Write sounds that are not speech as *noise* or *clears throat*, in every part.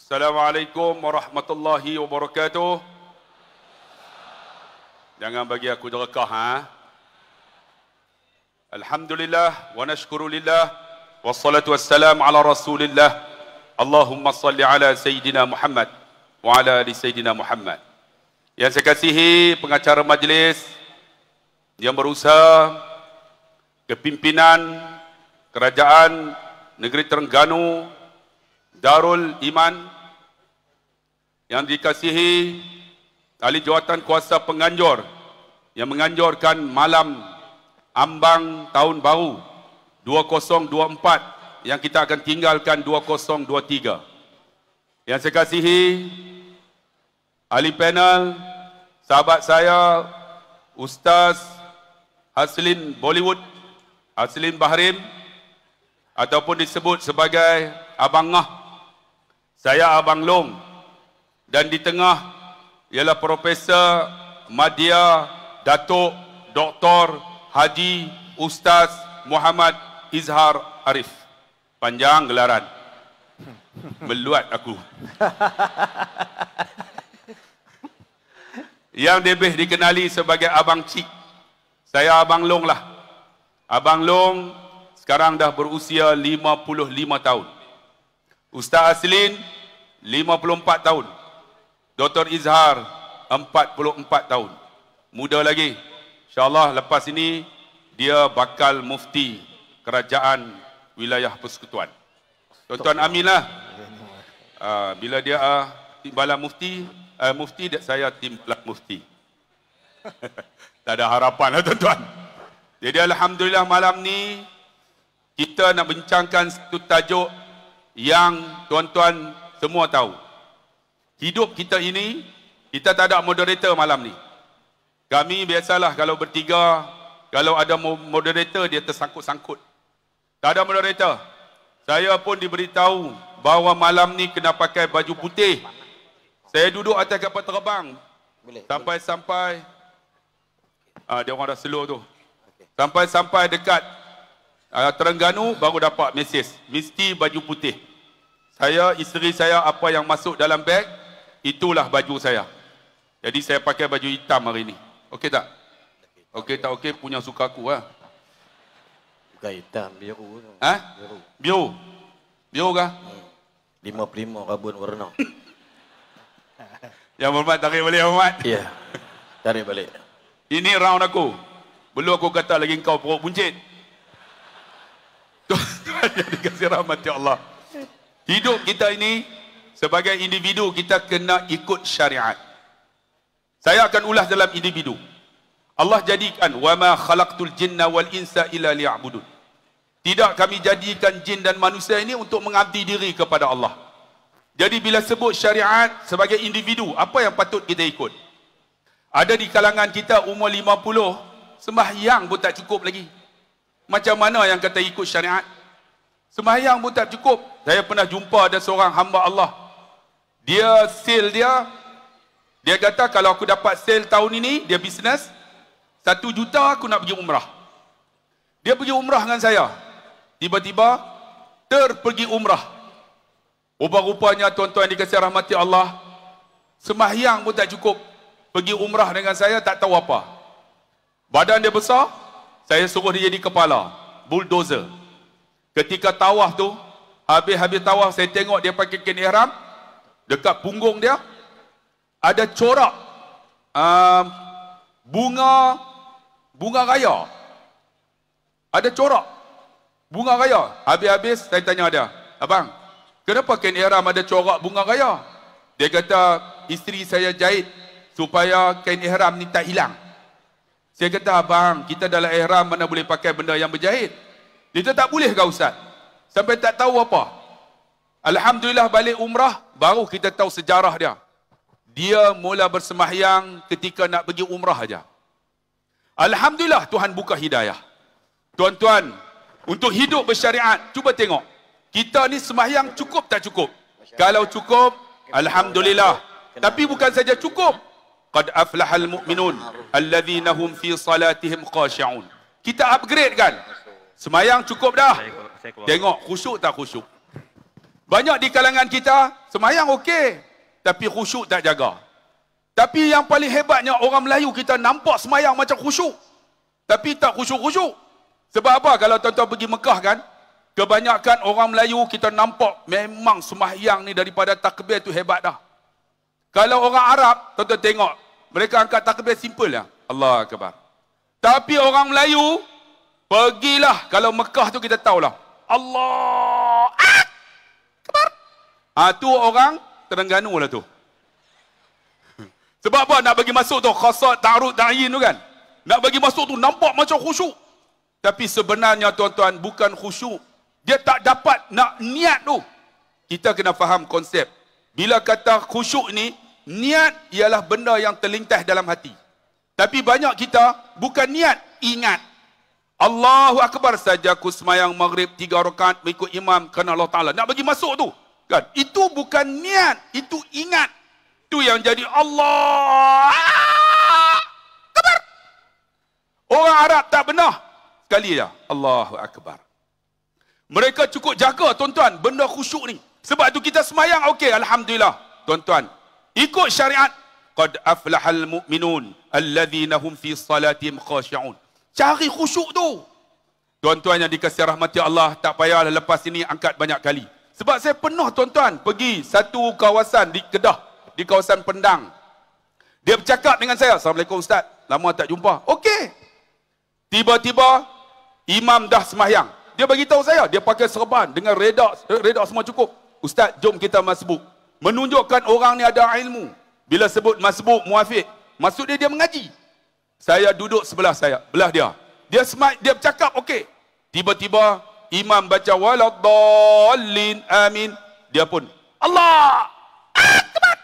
Assalamualaikum warahmatullahi wabarakatuh. Jangan bagi aku derekah ha. Alhamdulillah wa nashkurulillah wassalatu wassalam ala rasulillah. Allahumma salli ala sayyidina Muhammad wa ala ali sayyidina Muhammad. Yang saya kasihi pengacara majlis yang berusaha kepimpinan kerajaan negeri Terengganu Darul Iman yang dikasihi Ahli Jawatan Kuasa Penganjur yang menganjurkan malam ambang tahun baru 2024 yang kita akan tinggalkan 2023. Yang saya kasihi ahli panel sahabat saya Ustaz Haslin Bollywood Haslin Bahrim ataupun disebut sebagai Abang Ngah saya Abang Long dan di tengah ialah Profesor Madia Datuk Doktor Haji Ustaz Muhammad Izhar Arif. Panjang gelaran. *laughs* Meluat aku. *laughs* Yang lebih dikenali sebagai Abang Cik. Saya Abang Long lah. Abang Long sekarang dah berusia 55 tahun. Ustaz Aslin 54 tahun. Dr. Izhar 44 tahun. Muda lagi. InsyaAllah lepas ini dia bakal mufti kerajaan wilayah persekutuan. Tuan-tuan Amin lah. Uh, bila dia uh, ah, timbalan mufti, uh, mufti dia, saya timbalan mufti. *laughs* tak ada harapan lah tuan-tuan. Jadi Alhamdulillah malam ni kita nak bincangkan satu tajuk yang tuan-tuan semua tahu. Hidup kita ini, kita tak ada moderator malam ni. Kami biasalah kalau bertiga, kalau ada moderator dia tersangkut-sangkut. Tak ada moderator. Saya pun diberitahu bahawa malam ni kena pakai baju putih. Saya duduk atas kapal terbang. Sampai-sampai, ah, dia orang dah slow tu. Sampai-sampai dekat ah, Terengganu baru dapat mesej. Mesti baju putih. Saya, isteri saya, apa yang masuk dalam beg, itulah baju saya. Jadi saya pakai baju hitam hari ini. Okey tak? Okey tak okey, punya suka aku lah. Bukan hitam, biru. Ha? Biru. Biru? Biru kah? Hmm. Lima prima rabun warna. *laughs* yang berhormat, tarik balik yang berhormat. Ya, tarik balik. Ini round aku. Belum aku kata lagi kau perut buncit. *laughs* Tuan-tuan yang dikasih rahmat ya Allah. Hidup kita ini sebagai individu kita kena ikut syariat. Saya akan ulas dalam individu. Allah jadikan wa ma khalaqtul jinna wal insa illa liya'budun. Tidak kami jadikan jin dan manusia ini untuk mengabdi diri kepada Allah. Jadi bila sebut syariat sebagai individu, apa yang patut kita ikut? Ada di kalangan kita umur 50, sembahyang pun tak cukup lagi. Macam mana yang kata ikut syariat? Semayang pun tak cukup. Saya pernah jumpa ada seorang hamba Allah. Dia sale dia. Dia kata kalau aku dapat sale tahun ini, dia bisnes. Satu juta aku nak pergi umrah. Dia pergi umrah dengan saya. Tiba-tiba, terpergi umrah. Rupa-rupanya tuan-tuan yang dikasih rahmati Allah. Semayang pun tak cukup. Pergi umrah dengan saya tak tahu apa. Badan dia besar. Saya suruh dia jadi kepala. Bulldozer. Bulldozer. Ketika tawaf tu, habis-habis tawaf saya tengok dia pakai kain ihram dekat punggung dia ada corak um, bunga bunga raya. Ada corak bunga raya. Habis-habis saya tanya dia, "Abang, kenapa kain ihram ada corak bunga raya?" Dia kata, "Isteri saya jahit supaya kain ihram ni tak hilang." Saya kata, "Abang, kita dalam ihram mana boleh pakai benda yang berjahit?" Dia kata tak boleh kau ustaz. Sampai tak tahu apa. Alhamdulillah balik umrah baru kita tahu sejarah dia. Dia mula bersemahyang ketika nak pergi umrah saja. Alhamdulillah Tuhan buka hidayah. Tuan-tuan, untuk hidup bersyariat, cuba tengok. Kita ni semahyang cukup tak cukup? Kalau cukup, alhamdulillah. Tapi bukan saja cukup. Qad aflahal mu'minun alladhina fi salatihim khashi'un. Kita upgrade kan? Semayang cukup dah. Saya, Tengok khusyuk tak khusyuk. Banyak di kalangan kita, semayang okey. Tapi khusyuk tak jaga. Tapi yang paling hebatnya orang Melayu kita nampak semayang macam khusyuk. Tapi tak khusyuk-khusyuk. Sebab apa kalau tuan-tuan pergi Mekah kan? Kebanyakan orang Melayu kita nampak memang semayang ni daripada takbir tu hebat dah. Kalau orang Arab, tuan-tuan tengok. Mereka angkat takbir simple lah. Allah akbar. Tapi orang Melayu, Pergilah kalau Mekah tu kita tahulah. Allah Akbar. Ah tu orang Terengganu lah tu. Sebab apa nak bagi masuk tu khasat ta'rud ta'yin tu kan? Nak bagi masuk tu nampak macam khusyuk. Tapi sebenarnya tuan-tuan bukan khusyuk. Dia tak dapat nak niat tu. Kita kena faham konsep. Bila kata khusyuk ni, niat ialah benda yang terlintas dalam hati. Tapi banyak kita bukan niat, ingat. Allahu Akbar saja aku semayang maghrib tiga rakaat mengikut imam kerana Allah Ta'ala. Nak bagi masuk tu. Kan? Itu bukan niat. Itu ingat. tu yang jadi Allah. Akbar. Orang Arab tak benar. Sekali ya. Allahu Akbar. Mereka cukup jaga tuan-tuan benda khusyuk ni. Sebab tu kita semayang. Okey. Alhamdulillah. Tuan-tuan. Ikut syariat. Qad aflahal mu'minun. Alladhinahum fi salatim khasya'un. Cari khusyuk tu. Tuan-tuan yang dikasih rahmati Allah, tak payahlah lepas ini angkat banyak kali. Sebab saya penuh tuan-tuan pergi satu kawasan di Kedah, di kawasan Pendang. Dia bercakap dengan saya, Assalamualaikum Ustaz, lama tak jumpa. Okey. Tiba-tiba, imam dah semayang. Dia bagi tahu saya, dia pakai serban dengan redak, redak semua cukup. Ustaz, jom kita masbuk. Menunjukkan orang ni ada ilmu. Bila sebut masbuk, muafiq. Maksud dia, dia mengaji. Saya duduk sebelah saya, belah dia. Dia smart, dia bercakap, okey. Tiba-tiba imam baca waladdallin amin. Dia pun Allah Ah,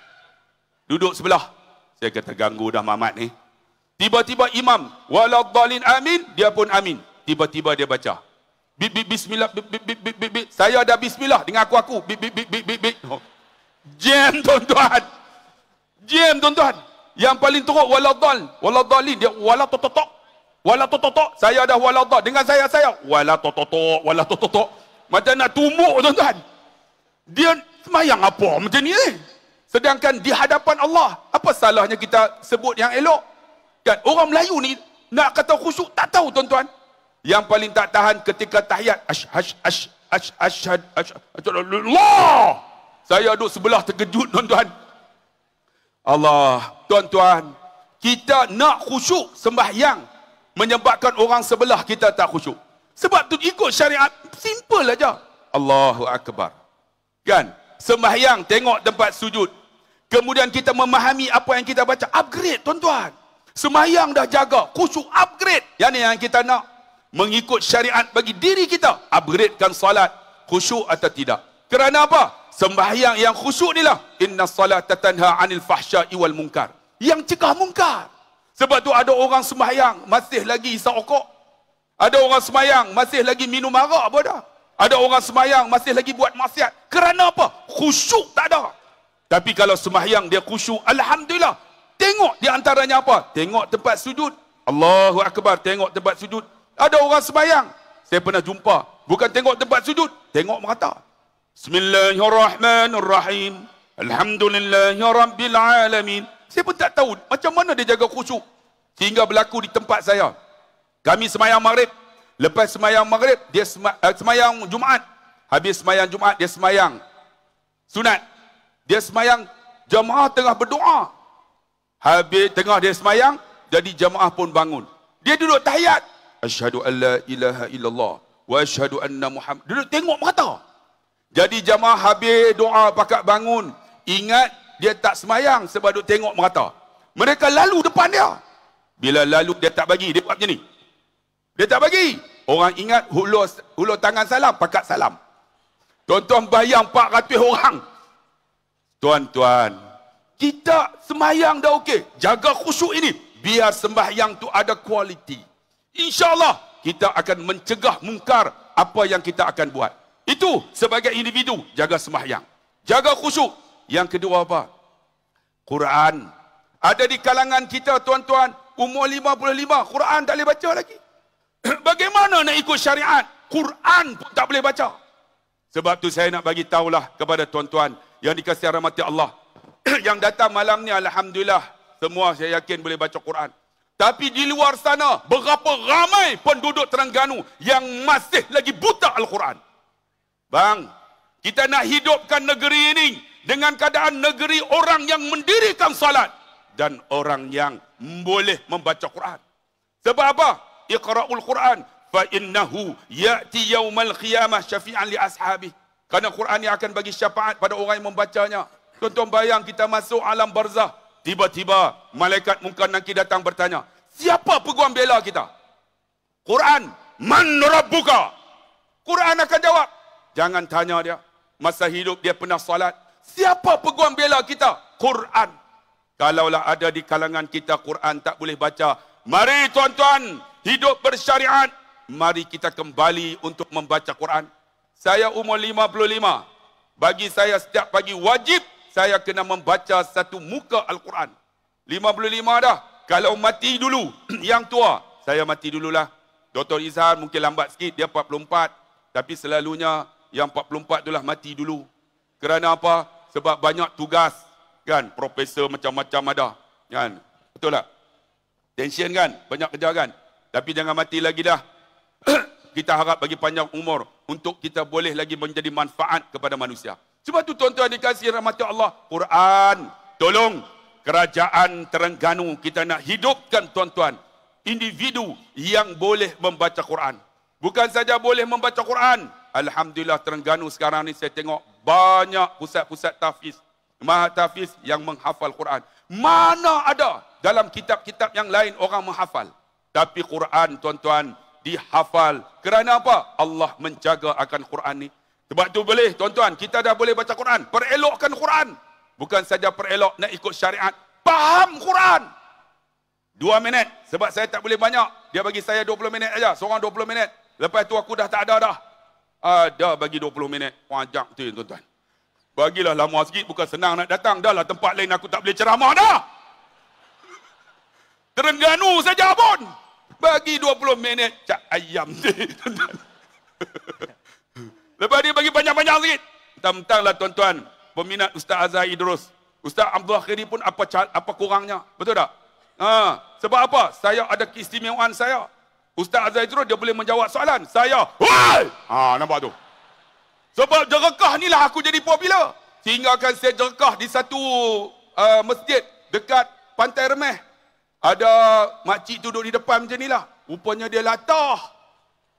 Duduk sebelah. Saya kata ganggu dah mamat ni. Tiba-tiba imam waladdallin amin, dia pun amin. Tiba-tiba dia baca bi bi bismillah bi bi bi bi bi saya ada bismillah dengan aku aku bi bi bi bi jam tuan-tuan jam tuan-tuan yang paling teruk wala dal wala dali dia wala totok wala totok saya dah wala dal dengan saya saya wala totok wala totok macam nak tumbuk tuan-tuan dia semayang apa macam ni eh? sedangkan di hadapan Allah apa salahnya kita sebut yang elok kan orang Melayu ni nak kata khusyuk tak tahu tuan-tuan yang paling tak tahan ketika tahiyat ash ash ash ash ash ash Allah saya duduk sebelah terkejut tuan-tuan Allah, tuan-tuan, kita nak khusyuk sembahyang menyebabkan orang sebelah kita tak khusyuk. Sebab tu ikut syariat simple saja Allahu akbar. Kan? Sembahyang tengok tempat sujud. Kemudian kita memahami apa yang kita baca, upgrade tuan-tuan. Sembahyang dah jaga, khusyuk upgrade. Yang ni yang kita nak mengikut syariat bagi diri kita, upgradekan salat khusyuk atau tidak. Kerana apa? sembahyang yang khusyuk ni lah. Inna salata tanha anil fahsyah iwal mungkar. Yang cegah mungkar. Sebab tu ada orang sembahyang masih lagi isap okok. Ada orang sembahyang masih lagi minum arak apa dah. Ada orang sembahyang masih lagi buat maksiat. Kerana apa? Khusyuk tak ada. Tapi kalau sembahyang dia khusyuk, Alhamdulillah. Tengok di antaranya apa? Tengok tempat sujud. Allahu Akbar, tengok tempat sujud. Ada orang sembahyang. Saya pernah jumpa. Bukan tengok tempat sujud, tengok merata. Bismillahirrahmanirrahim. الله الرحمن Saya pun tak tahu macam mana dia jaga khusyuk sehingga berlaku di tempat saya. Kami semayang maghrib. Lepas semayang maghrib, dia eh, semayang Jumaat. Habis semayang Jumaat, dia semayang sunat. Dia semayang jamaah tengah berdoa. Habis tengah dia semayang, jadi jamaah pun bangun. Dia duduk tahiyat. Ashadu an la ilaha illallah. Wa ashadu anna muhammad. Duduk tengok mata. Jadi jamaah habis doa pakat bangun. Ingat dia tak semayang sebab duk tengok merata. Mereka lalu depan dia. Bila lalu dia tak bagi. Dia buat macam ni. Dia tak bagi. Orang ingat hulur, hulur tangan salam. Pakat salam. Tuan-tuan bayang 400 orang. Tuan-tuan. Kita semayang dah okey. Jaga khusyuk ini. Biar sembahyang tu ada kualiti. InsyaAllah kita akan mencegah mungkar apa yang kita akan buat. Itu sebagai individu jaga sembahyang. Jaga khusyuk. Yang kedua apa? Quran. Ada di kalangan kita tuan-tuan umur 55 Quran tak boleh baca lagi. *clears throat* Bagaimana nak ikut syariat? Quran pun tak boleh baca. Sebab tu saya nak bagi tahulah kepada tuan-tuan yang dikasihi rahmat Allah. *clears throat* yang datang malam ni alhamdulillah semua saya yakin boleh baca Quran. Tapi di luar sana berapa ramai penduduk Terengganu yang masih lagi buta Al-Quran. Bang, kita nak hidupkan negeri ini dengan keadaan negeri orang yang mendirikan salat dan orang yang boleh membaca Quran. Sebab apa? Iqra'ul Quran fa innahu ya'ti yawmal qiyamah syafi'an li ashabi. Karena Quran ini akan bagi syafaat pada orang yang membacanya. Tonton bayang kita masuk alam barzah, tiba-tiba malaikat muka nanti datang bertanya, siapa peguam bela kita? Quran, man rabbuka? Quran akan jawab, Jangan tanya dia. Masa hidup dia pernah salat. Siapa peguam bela kita? Quran. Kalaulah ada di kalangan kita Quran tak boleh baca. Mari tuan-tuan hidup bersyariat. Mari kita kembali untuk membaca Quran. Saya umur 55. Bagi saya setiap pagi wajib saya kena membaca satu muka Al-Quran. 55 dah. Kalau mati dulu *clears throat* yang tua, saya mati dululah. Dr. Izhar mungkin lambat sikit, dia 44. Tapi selalunya yang 44 itulah mati dulu. Kerana apa? Sebab banyak tugas kan profesor macam-macam ada kan betul tak tension kan banyak kerja kan tapi jangan mati lagi dah *clears throat* kita harap bagi panjang umur untuk kita boleh lagi menjadi manfaat kepada manusia sebab tu tuan-tuan dikasih rahmat Allah Quran tolong kerajaan Terengganu kita nak hidupkan tuan-tuan individu yang boleh membaca Quran bukan saja boleh membaca Quran Alhamdulillah Terengganu sekarang ni saya tengok banyak pusat-pusat tafiz. Mahatafiz yang menghafal Quran. Mana ada dalam kitab-kitab yang lain orang menghafal. Tapi Quran tuan-tuan dihafal. Kerana apa? Allah menjaga akan Quran ni. Sebab tu boleh tuan-tuan. Kita dah boleh baca Quran. Perelokkan Quran. Bukan saja perelok nak ikut syariat. Faham Quran. Dua minit. Sebab saya tak boleh banyak. Dia bagi saya 20 minit aja. Seorang 20 minit. Lepas tu aku dah tak ada dah. Ada bagi 20 minit wajak tu tuan-tuan. Bagilah lama sikit bukan senang nak datang. Dahlah tempat lain aku tak boleh ceramah dah. Terengganu saja pun. Bagi 20 minit cak ayam ni tuan-tuan. *laughs* Lepas ni bagi panjang-panjang sikit. Tentanglah tuan-tuan. Peminat Ustaz Azhar Idrus. Ustaz Abdullah Khairi pun apa apa kurangnya. Betul tak? Ha, sebab apa? Saya ada keistimewaan saya. Ustaz Azhar Ijrul dia boleh menjawab soalan. Saya, woi! Ha, nampak tu. Sebab jerekah ni lah aku jadi popular. Tinggalkan saya jerekah di satu uh, masjid dekat Pantai Remeh. Ada makcik tu duduk di depan macam ni lah. Rupanya dia latah.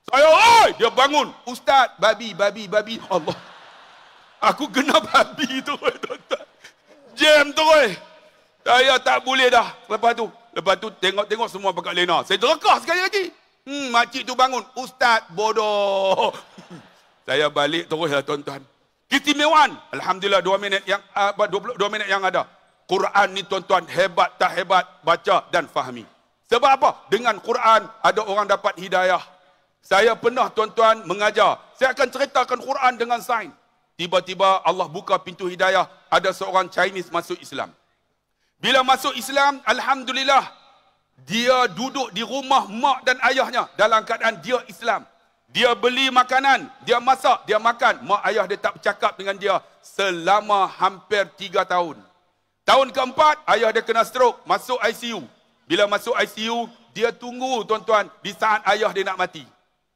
Saya, woi! Dia bangun. Ustaz, babi, babi, babi. Allah. Aku kena *laughs* babi tu, tuan Jam tu, woi. Saya tak boleh dah. Lepas tu, Lepas tu tengok-tengok semua pakat Lena. Saya terekah sekali lagi. Hmm, makcik tu bangun. Ustaz, bodoh. *laughs* Saya balik terus lah tuan-tuan. Kisimewan. Alhamdulillah, dua minit yang apa, ah, dua, dua minit yang ada. Quran ni tuan-tuan, hebat tak hebat, baca dan fahami. Sebab apa? Dengan Quran, ada orang dapat hidayah. Saya pernah tuan-tuan mengajar. Saya akan ceritakan Quran dengan sign. Tiba-tiba Allah buka pintu hidayah. Ada seorang Chinese masuk Islam. Bila masuk Islam, Alhamdulillah, dia duduk di rumah mak dan ayahnya dalam keadaan dia Islam. Dia beli makanan, dia masak, dia makan. Mak ayah dia tak bercakap dengan dia selama hampir tiga tahun. Tahun keempat, ayah dia kena strok, masuk ICU. Bila masuk ICU, dia tunggu tuan-tuan di saat ayah dia nak mati.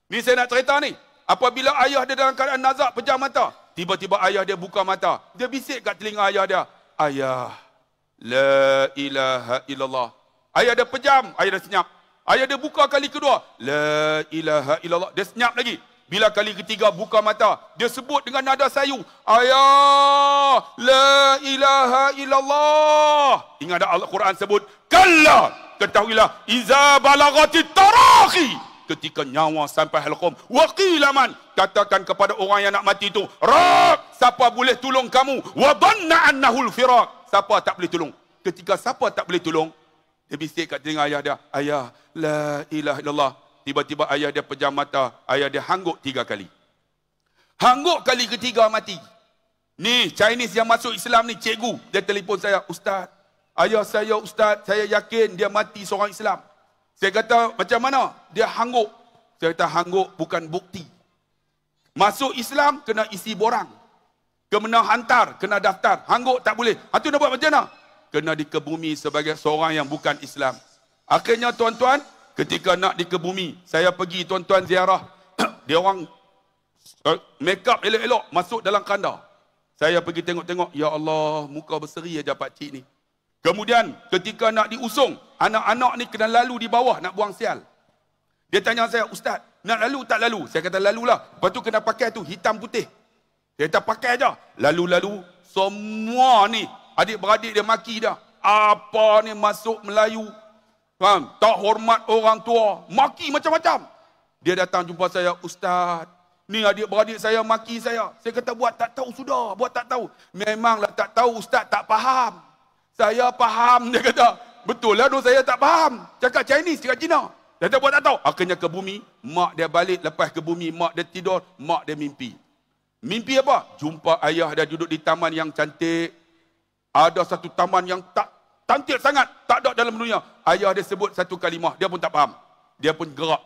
Ni saya nak cerita ni. Apabila ayah dia dalam keadaan nazak pejam mata, tiba-tiba ayah dia buka mata. Dia bisik kat telinga ayah dia, "Ayah, la ilaha illallah." Ayah dia pejam, ayah dia senyap. Ayah dia buka kali kedua, la ilaha illallah, dia senyap lagi. Bila kali ketiga buka mata, dia sebut dengan nada sayu, ayah, la ilaha illallah. Ingat tak Al-Quran sebut, kalla, ketahuilah, iza balagati tarahi. Ketika nyawa sampai helkom. waqilaman, katakan kepada orang yang nak mati itu, rak, siapa boleh tolong kamu, wa banna annahul firak. Siapa tak boleh tolong? Ketika siapa tak boleh tolong, dia bisik kat telinga ayah dia, ayah, la ilah illallah. Tiba-tiba ayah dia pejam mata, ayah dia hangguk tiga kali. Hangguk kali ketiga mati. Ni Chinese yang masuk Islam ni cikgu, dia telefon saya, "Ustaz, ayah saya ustaz, saya yakin dia mati seorang Islam." Saya kata, "Macam mana? Dia hangguk." Saya kata, "Hangguk bukan bukti." Masuk Islam kena isi borang. Kena hantar, kena daftar. Hangguk tak boleh. Hatu nak buat macam mana? kena dikebumi sebagai seorang yang bukan Islam. Akhirnya tuan-tuan, ketika nak dikebumi, saya pergi tuan-tuan ziarah. *clears throat* dia orang uh, eh, make up elok-elok masuk dalam kandar. Saya pergi tengok-tengok, ya Allah, muka berseri aja pak cik ni. Kemudian ketika nak diusung, anak-anak ni kena lalu di bawah nak buang sial. Dia tanya saya, "Ustaz, nak lalu tak lalu?" Saya kata, "Lalulah." Lepas tu kena pakai tu hitam putih. Dia kata, "Pakai aja." Lalu-lalu semua ni adik-beradik dia maki dah. Apa ni masuk Melayu? Faham? Kan? Tak hormat orang tua. Maki macam-macam. Dia datang jumpa saya, Ustaz. Ni adik-beradik saya maki saya. Saya kata buat tak tahu sudah. Buat tak tahu. Memanglah tak tahu Ustaz tak faham. Saya faham *laughs* dia kata. Betul lah saya tak faham. Cakap Chinese, cakap Cina. Dia kata buat tak tahu. Akhirnya ke bumi. Mak dia balik lepas ke bumi. Mak dia tidur. Mak dia mimpi. Mimpi apa? Jumpa ayah dia duduk di taman yang cantik ada satu taman yang tak tantil sangat, tak ada dalam dunia. Ayah dia sebut satu kalimah, dia pun tak faham. Dia pun gerak.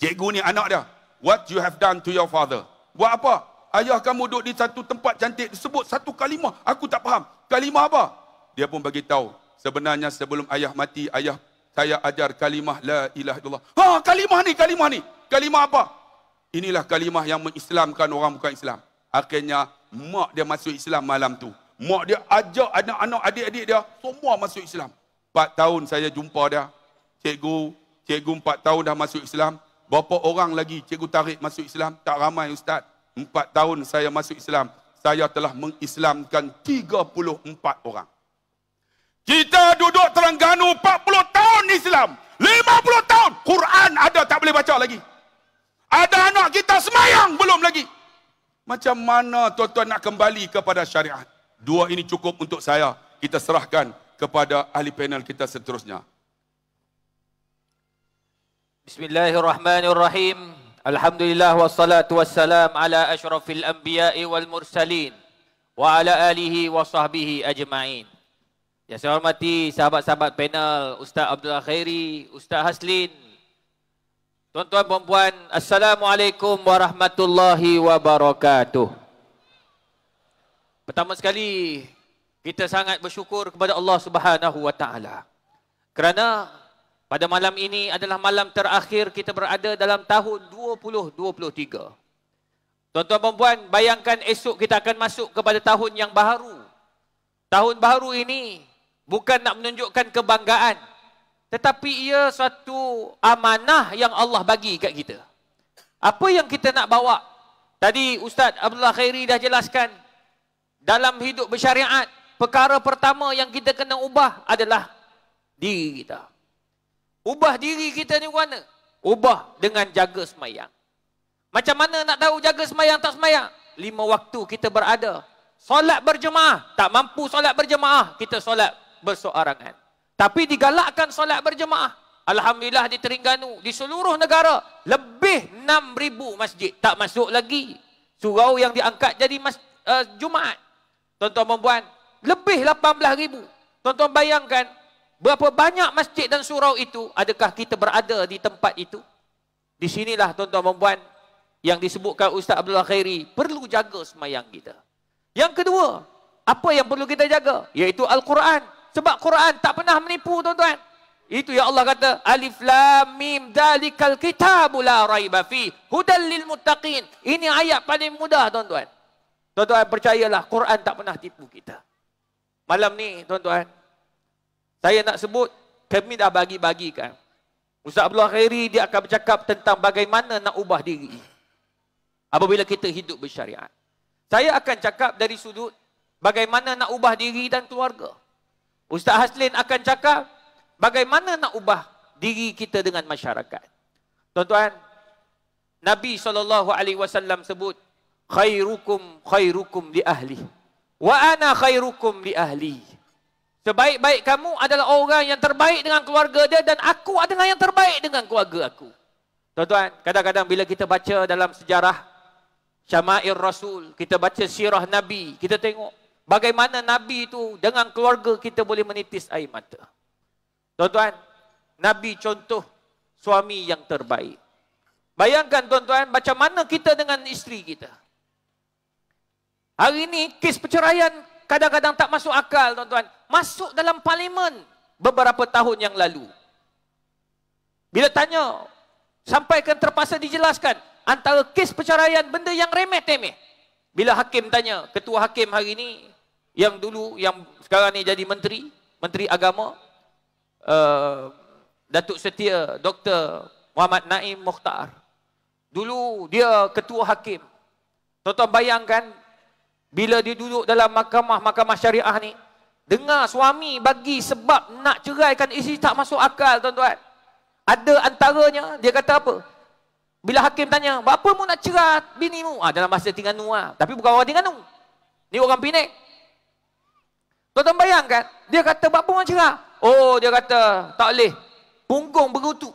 Cikgu ni anak dia. What you have done to your father? Buat apa? Ayah kamu duduk di satu tempat cantik sebut satu kalimah. Aku tak faham. Kalimah apa? Dia pun bagi tahu. Sebenarnya sebelum ayah mati, ayah saya ajar kalimah la ilaha illallah. Ha, kalimah ni, kalimah ni. Kalimah apa? Inilah kalimah yang mengislamkan orang bukan Islam. Akhirnya mak dia masuk Islam malam tu. Mak dia ajak anak-anak adik-adik dia semua masuk Islam. Empat tahun saya jumpa dia. Cikgu, cikgu empat tahun dah masuk Islam. Berapa orang lagi cikgu tarik masuk Islam? Tak ramai ustaz. Empat tahun saya masuk Islam. Saya telah mengislamkan 34 orang. Kita duduk Terengganu 40 tahun Islam. 50 tahun Quran ada tak boleh baca lagi. Ada anak kita semayang belum lagi. Macam mana tuan-tuan nak kembali kepada syariat? Dua ini cukup untuk saya. Kita serahkan kepada ahli panel kita seterusnya. Bismillahirrahmanirrahim. Alhamdulillah wassalatu wassalam ala ashrafil anbiya'i wal mursalin wa ala alihi wa sahbihi ajma'in. Yang saya hormati sahabat-sahabat panel Ustaz Abdul Khairi, Ustaz Haslin, tuan-tuan, puan-puan, Assalamualaikum warahmatullahi wabarakatuh. Pertama sekali, kita sangat bersyukur kepada Allah Subhanahu Wa Taala. Kerana pada malam ini adalah malam terakhir kita berada dalam tahun 2023. Tuan-tuan dan puan, bayangkan esok kita akan masuk kepada tahun yang baru. Tahun baru ini bukan nak menunjukkan kebanggaan tetapi ia satu amanah yang Allah bagi kat kita. Apa yang kita nak bawa? Tadi Ustaz Abdullah Khairi dah jelaskan dalam hidup bersyariat, perkara pertama yang kita kena ubah adalah diri kita. Ubah diri kita ni mana? Ubah dengan jaga semayang. Macam mana nak tahu jaga semayang tak semayang? Lima waktu kita berada. Solat berjemaah. Tak mampu solat berjemaah. Kita solat bersoarangan. Tapi digalakkan solat berjemaah. Alhamdulillah di teringganu di seluruh negara, lebih 6,000 masjid. Tak masuk lagi surau yang diangkat jadi mas, uh, Jumaat. Tuan-tuan perempuan, lebih 18 ribu. Tuan-tuan bayangkan, berapa banyak masjid dan surau itu, adakah kita berada di tempat itu? Di sinilah tuan-tuan perempuan, yang disebutkan Ustaz Abdul Khairi, perlu jaga semayang kita. Yang kedua, apa yang perlu kita jaga? Iaitu Al-Quran. Sebab Quran tak pernah menipu tuan-tuan. Itu yang Allah kata, Alif Lam Mim Dalikal Kitabu La Raibafi Hudalil Mutaqin. Ini ayat paling mudah tuan-tuan. Tuan-tuan percayalah Quran tak pernah tipu kita. Malam ni tuan-tuan saya nak sebut kami dah bagi-bagikan. Ustaz Abdullah Khairi dia akan bercakap tentang bagaimana nak ubah diri. Apabila kita hidup bersyariat. Saya akan cakap dari sudut bagaimana nak ubah diri dan keluarga. Ustaz Haslin akan cakap bagaimana nak ubah diri kita dengan masyarakat. Tuan-tuan, Nabi SAW sebut khairukum khairukum li ahli wa ana khairukum li ahli sebaik-baik kamu adalah orang yang terbaik dengan keluarga dia dan aku adalah yang terbaik dengan keluarga aku tuan-tuan kadang-kadang bila kita baca dalam sejarah syama'ir rasul kita baca sirah nabi kita tengok bagaimana nabi itu dengan keluarga kita boleh menitis air mata tuan-tuan nabi contoh suami yang terbaik bayangkan tuan-tuan macam mana kita dengan isteri kita Hari ini kes perceraian kadang-kadang tak masuk akal tuan-tuan. Masuk dalam parlimen beberapa tahun yang lalu. Bila tanya, sampai sampaikan terpaksa dijelaskan antara kes perceraian benda yang remeh-temeh. Bila hakim tanya, ketua hakim hari ini yang dulu, yang sekarang ni jadi menteri, menteri agama, uh, Datuk Setia Dr. Muhammad Naim Mukhtar. Dulu dia ketua hakim. tuan bayangkan bila dia duduk dalam mahkamah, mahkamah syariah ni. Dengar suami bagi sebab nak ceraikan isi tak masuk akal tuan-tuan. Ada antaranya, dia kata apa? Bila hakim tanya, berapa mu nak cerah bini mu? Ah, dalam bahasa Tinganu lah. Tapi bukan orang Tinganu. Ni orang Pinik. Tuan-tuan bayangkan, dia kata berapa mu cerah? Oh, dia kata, tak boleh. Punggung berutuk.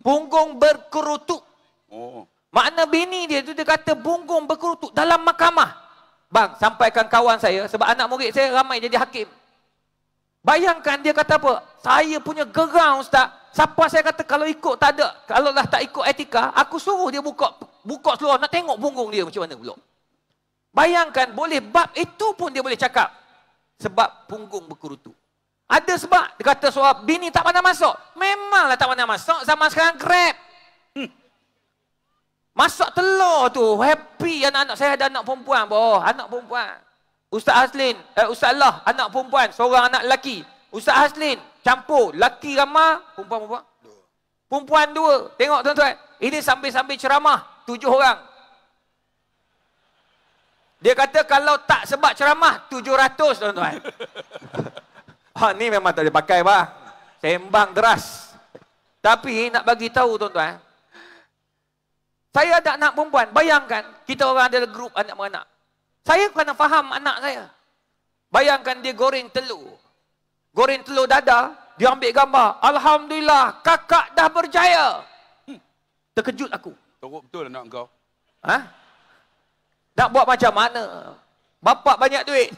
Punggung berkerutuk. Oh. Makna bini dia tu dia kata bungkung berkerutuk dalam mahkamah. Bang, sampaikan kawan saya sebab anak murid saya ramai jadi hakim. Bayangkan dia kata apa? Saya punya gerang ustaz. Siapa saya kata kalau ikut tak ada, kalau lah tak ikut etika, aku suruh dia buka buka seluar nak tengok bunggung dia macam mana pula. Bayangkan boleh bab itu pun dia boleh cakap. Sebab punggung berkerutuk. Ada sebab dia kata soal bini tak pandai masuk. Memanglah tak pandai masuk zaman sekarang grab. Hmm. Masak telur tu happy anak-anak saya ada anak perempuan boh anak perempuan Ustaz Haslin eh Ustaz Allah anak perempuan seorang anak lelaki Ustaz Haslin campur lelaki ramah perempuan perempuan perempuan dua tengok tuan-tuan ini sambil-sambil ceramah tujuh orang dia kata kalau tak sebab ceramah tujuh ratus tuan-tuan ha *laughs* ni memang tak boleh pakai bah sembang deras tapi nak bagi tahu tuan-tuan saya ada anak perempuan. Bayangkan kita orang ada grup anak anak. Saya kena faham anak saya. Bayangkan dia goreng telur. Goreng telur dada. Dia ambil gambar. Alhamdulillah kakak dah berjaya. Hmm, terkejut aku. Teruk betul anak kau. Ha? Nak buat macam mana? Bapa banyak duit.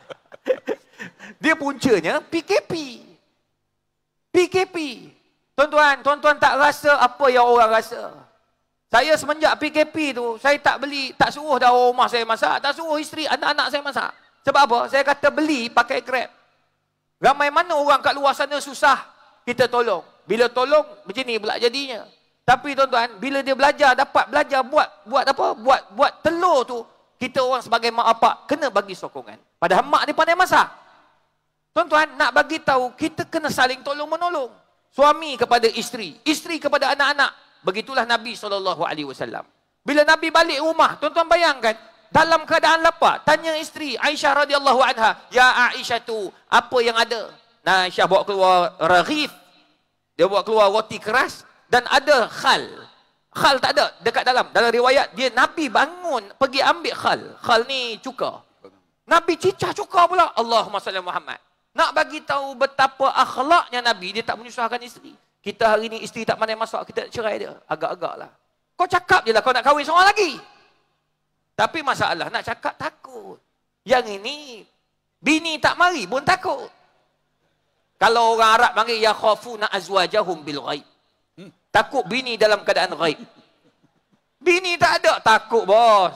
*laughs* dia puncanya PKP. PKP. Tuan-tuan, tuan-tuan tak rasa apa yang orang rasa. Saya semenjak PKP tu, saya tak beli, tak suruh dah orang oh, rumah saya masak, tak suruh isteri, anak-anak saya masak. Sebab apa? Saya kata beli pakai grab. Ramai mana orang kat luar sana susah, kita tolong. Bila tolong, macam ni pula jadinya. Tapi tuan-tuan, bila dia belajar, dapat belajar buat buat apa? Buat buat telur tu, kita orang sebagai mak apak, kena bagi sokongan. Padahal mak ni pandai masak. Tuan-tuan, nak bagi tahu kita kena saling tolong-menolong. Suami kepada isteri, isteri kepada anak-anak, Begitulah Nabi SAW. Bila Nabi balik rumah, tuan-tuan bayangkan, dalam keadaan lapar, tanya isteri Aisyah radhiyallahu anha, "Ya Aisyah tu, apa yang ada?" Nah, Aisyah bawa keluar raghif. Dia bawa keluar roti keras dan ada khal. Khal tak ada dekat dalam. Dalam riwayat dia Nabi bangun pergi ambil khal. Khal ni cuka. Nabi cicah cuka pula. Allahumma salli Muhammad. Nak bagi tahu betapa akhlaknya Nabi, dia tak menyusahkan isteri. Kita hari ni isteri tak pandai masak, kita nak cerai dia. Agak-agak lah. Kau cakap je lah kau nak kahwin seorang lagi. Tapi masalah nak cakap takut. Yang ini, bini tak mari pun takut. Kalau orang Arab panggil, Ya khafu na azwajahum bil ghaib. Hmm. Takut bini dalam keadaan ghaib. bini tak ada, takut bos.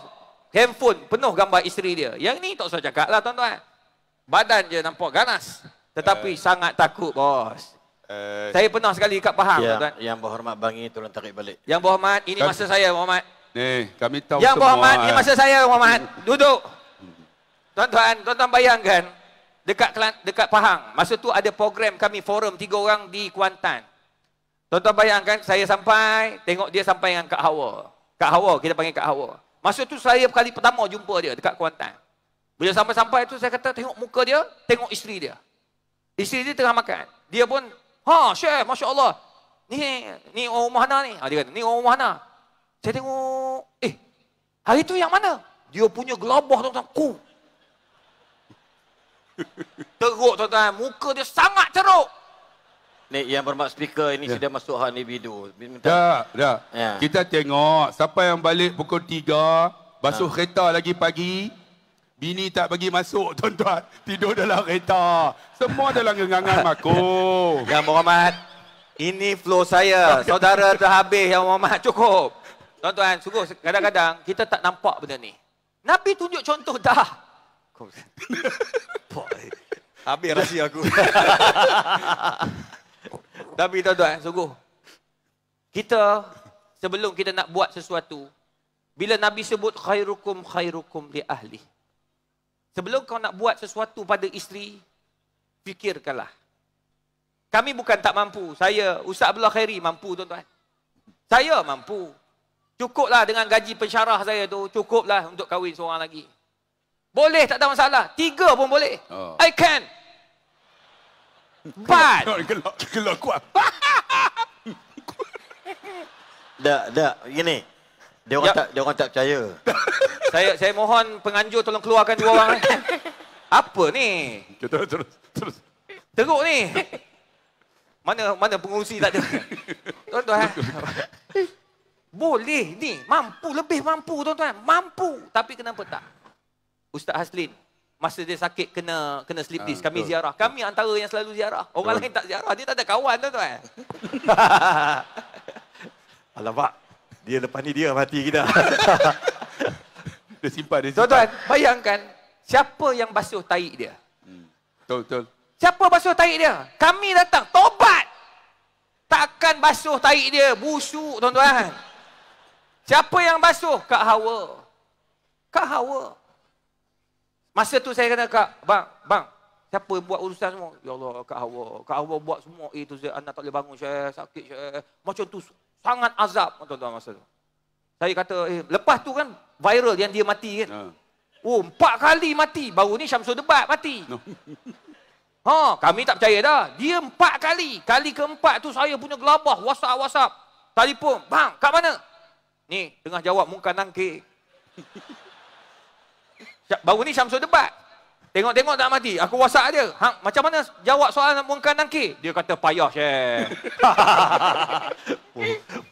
Handphone penuh gambar isteri dia. Yang ni tak usah cakap lah tuan-tuan. Badan je nampak ganas. Tetapi uh. sangat takut bos. Eh, saya pernah sekali kat Pahang ya, tuan. Yang berhormat bangi tolong tarik balik. Yang berhormat ini kami, masa saya Muhammad. Ni, eh, kami tahu yang semua. Yang berhormat ini masa saya Muhammad. Duduk. Tuan-tuan, tuan-tuan bayangkan dekat Kelant- dekat Pahang. Masa tu ada program kami forum tiga orang di Kuantan. Tuan-tuan bayangkan saya sampai, tengok dia sampai dengan Kak Hawa. Kak Hawa, kita panggil Kak Hawa. Masa tu saya kali pertama jumpa dia dekat Kuantan. Bila sampai-sampai tu saya kata tengok muka dia, tengok isteri dia. Isteri dia tengah makan. Dia pun Ha, chef, Masya Allah. Ni, ni orang rumah ni. Ha, dia kata, ni orang rumah Saya tengok, eh, hari tu yang mana? Dia punya gelabah tuan-tuan, ku. *laughs* Teruk tuan-tuan, muka dia sangat teruk. Ni yang bermak speaker ini ya. sudah masuk hari individu. Minta. Dah, ya, dah. Ya. ya. Kita tengok siapa yang balik pukul 3, basuh ha. kereta lagi pagi, Bini tak bagi masuk, *laughs* tuan-tuan. Tidur dalam kereta. Semua dalam genggaman *laughs* aku. Yang Muhammad, ini flow saya. *laughs* Saudara dah habis, Yang Muhammad. Cukup. Tuan-tuan, sungguh kadang-kadang kita tak nampak benda ni. Nabi tunjuk contoh dah. habis rahsia aku. Tapi tuan-tuan, sungguh. Kita, sebelum kita nak buat sesuatu, bila Nabi sebut khairukum khairukum li ahli. Sebelum kau nak buat sesuatu pada isteri, fikirkanlah. Kami bukan tak mampu. Saya, Ustaz Abdullah Khairi mampu tuan-tuan. Saya mampu. Cukuplah dengan gaji pensyarah saya tu, cukuplah untuk kahwin seorang lagi. Boleh, tak ada masalah. Tiga pun boleh. Oh. I can. But. Gelak, gelak, kuat. Tak, tak. Gini. Dia orang ya. tak dia orang tak percaya. *laughs* saya saya mohon penganjur tolong keluarkan dua orang *laughs* Apa ni? Okay, terus terus terus. Teruk ni. Mana mana pengurusi tak ada. Tuan-tuan. Eh? Boleh ni, mampu, lebih mampu tuan-tuan. Mampu, tapi kenapa tak? Ustaz Haslin, masa dia sakit kena kena sleep ah, disk, kami betul. ziarah. Kami antara yang selalu ziarah. Orang betul. lain tak ziarah, dia tak ada kawan tuan-tuan. *laughs* Alamak dia lepas ni dia mati kita. *laughs* dia simpan, dia simpan. Tuan-tuan, bayangkan siapa yang basuh tahi dia. Hmm. Betul, hmm. betul. Siapa basuh tahi dia? Kami datang, tobat! Takkan basuh tahi dia, busuk tuan-tuan. siapa yang basuh? Kak Hawa. Kak Hawa. Masa tu saya kata, Kak, bang, bang, siapa buat urusan semua? Ya Allah, Kak Hawa. Kak Hawa buat semua, eh tu saya, anak tak boleh bangun, saya sakit, saya. Macam tu, Tangan azab tuan-tuan masa tu. Saya kata, eh, lepas tu kan viral yang dia mati kan. Uh. Oh, empat kali mati. Baru ni Syamsul Debat mati. No. *laughs* ha, kami tak percaya dah. Dia empat kali. Kali keempat tu saya punya gelabah WhatsApp-WhatsApp. Telefon, bang, kat mana? Ni, tengah jawab muka nangke. Baru ni Syamsul Debat. Tengok-tengok tak mati. Aku WhatsApp dia. Ha, macam mana jawab soalan muka nangke? Dia kata, payah, Syekh. *laughs* *laughs* Oh.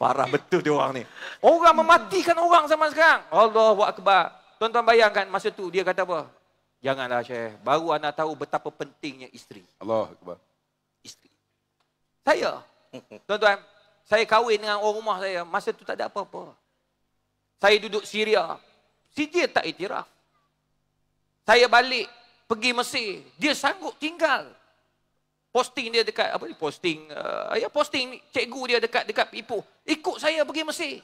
Parah betul dia orang ni. Orang mematikan orang zaman sekarang. Allahu akbar. Tuan-tuan bayangkan masa tu dia kata apa? Janganlah Syekh. Baru anak tahu betapa pentingnya isteri. Allah akbar. Isteri. Saya. Tuan-tuan. Saya kahwin dengan orang rumah saya. Masa tu tak ada apa-apa. Saya duduk Syria. Si dia tak itiraf. Saya balik. Pergi Mesir. Dia sanggup tinggal posting dia dekat apa ni posting uh, ya posting cikgu dia dekat dekat Ipoh ikut saya pergi Mesir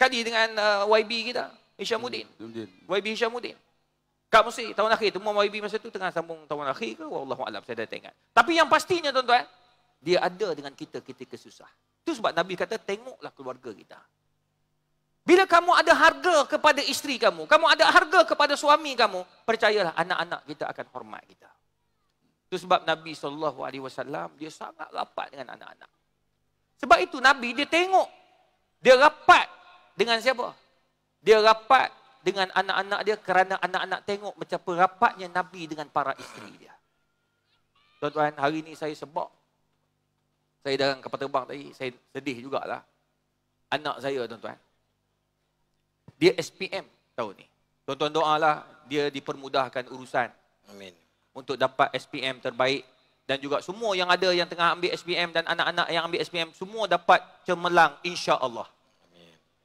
kali dengan uh, YB kita Hishamuddin hmm, YB Hishamuddin kat Mesir tahun akhir temu YB masa tu tengah sambung tahun akhir ke wallahu alam saya dah tengok tapi yang pastinya tuan-tuan dia ada dengan kita ketika susah tu sebab nabi kata tengoklah keluarga kita bila kamu ada harga kepada isteri kamu, kamu ada harga kepada suami kamu, percayalah anak-anak kita akan hormat kita. Itu sebab Nabi SAW dia sangat rapat dengan anak-anak. Sebab itu Nabi dia tengok. Dia rapat dengan siapa? Dia rapat dengan anak-anak dia kerana anak-anak tengok macam apa rapatnya Nabi dengan para isteri dia. Tuan-tuan, hari ini saya sebab. Saya dalam kapal terbang tadi, saya sedih jugalah. Anak saya, tuan-tuan. Dia SPM tahun ni. Tuan-tuan doalah dia dipermudahkan urusan. Amin untuk dapat SPM terbaik dan juga semua yang ada yang tengah ambil SPM dan anak-anak yang ambil SPM semua dapat cemerlang insya-Allah.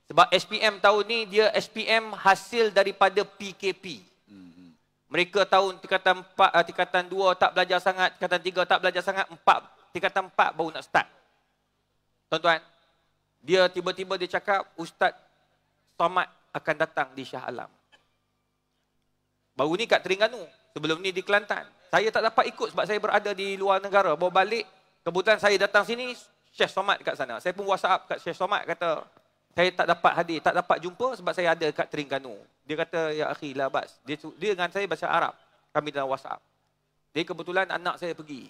Sebab SPM tahun ni dia SPM hasil daripada PKP. Mm-hmm. Mereka tahun tingkatan 4 ah, tingkatan 2 tak belajar sangat, tingkatan 3 tak belajar sangat, 4 tingkatan 4 baru nak start. Tuan-tuan, dia tiba-tiba dia cakap ustaz Somad akan datang di Shah Alam. Baru ni kat Terengganu, Sebelum ni di Kelantan. Saya tak dapat ikut sebab saya berada di luar negara. Bawa balik, kebetulan saya datang sini, Syekh Somad kat sana. Saya pun WhatsApp kat Syekh Somad kata, saya tak dapat hadir, tak dapat jumpa sebab saya ada kat Terengganu. Dia kata, ya akhi lah Abbas. Dia, dia dengan saya bahasa Arab. Kami dalam WhatsApp. Jadi kebetulan anak saya pergi.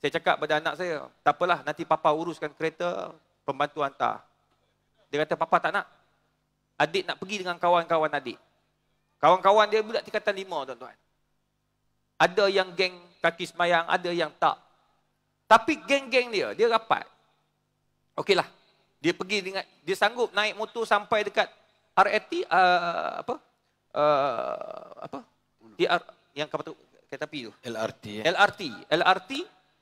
Saya cakap pada anak saya, tak apalah nanti Papa uruskan kereta, pembantu hantar. Dia kata, Papa tak nak. Adik nak pergi dengan kawan-kawan adik. Kawan-kawan dia budak tingkatan lima, tuan-tuan. Ada yang geng kaki semayang, ada yang tak. Tapi geng-geng dia, dia rapat. Okeylah. Dia pergi dengan, dia sanggup naik motor sampai dekat RAT, uh, apa? Uh, apa? TR, yang kapal tu, kereta api tu. LRT. Eh? LRT. LRT.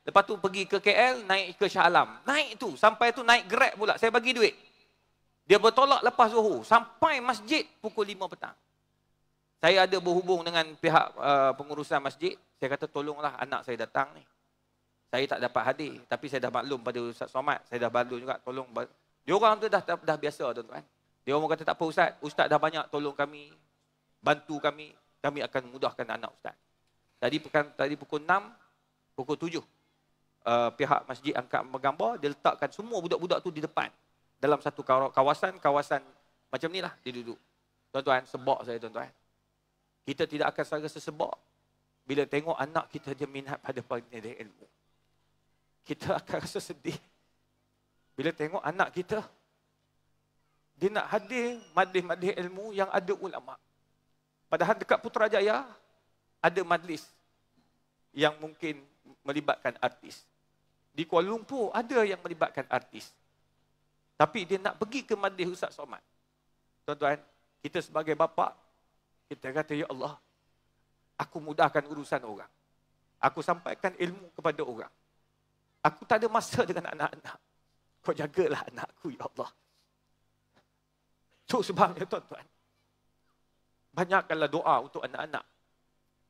Lepas tu pergi ke KL, naik ke Shah Alam. Naik tu, sampai tu naik grab pula. Saya bagi duit. Dia bertolak lepas zuhur. Sampai masjid pukul 5 petang. Saya ada berhubung dengan pihak uh, pengurusan masjid. Saya kata tolonglah anak saya datang ni. Saya tak dapat hadir. Tapi saya dah maklum pada Ustaz Somad. Saya dah maklum juga tolong. Dia orang tu dah, dah, dah biasa tuan-tuan. Dia orang kata tak apa Ustaz. Ustaz dah banyak tolong kami. Bantu kami. Kami akan mudahkan anak Ustaz. Tadi, pekan, tadi pukul 6, pukul 7. Uh, pihak masjid angkat bergambar. Dia letakkan semua budak-budak tu di depan. Dalam satu kawasan-kawasan macam ni lah dia duduk. Tuan-tuan, sebab saya tuan-tuan. Kita tidak akan sangat sesebab bila tengok anak kita dia minat pada pandai ilmu. Kita akan rasa sedih bila tengok anak kita dia nak hadir madih-madih ilmu yang ada ulama. Padahal dekat Putrajaya ada majlis yang mungkin melibatkan artis. Di Kuala Lumpur ada yang melibatkan artis. Tapi dia nak pergi ke madih Ustaz Somad. Tuan-tuan, kita sebagai bapa. Kita kata, Ya Allah, aku mudahkan urusan orang. Aku sampaikan ilmu kepada orang. Aku tak ada masa dengan anak-anak. Kau jagalah anakku, Ya Allah. Itu sebabnya tuan-tuan, banyakkanlah doa untuk anak-anak.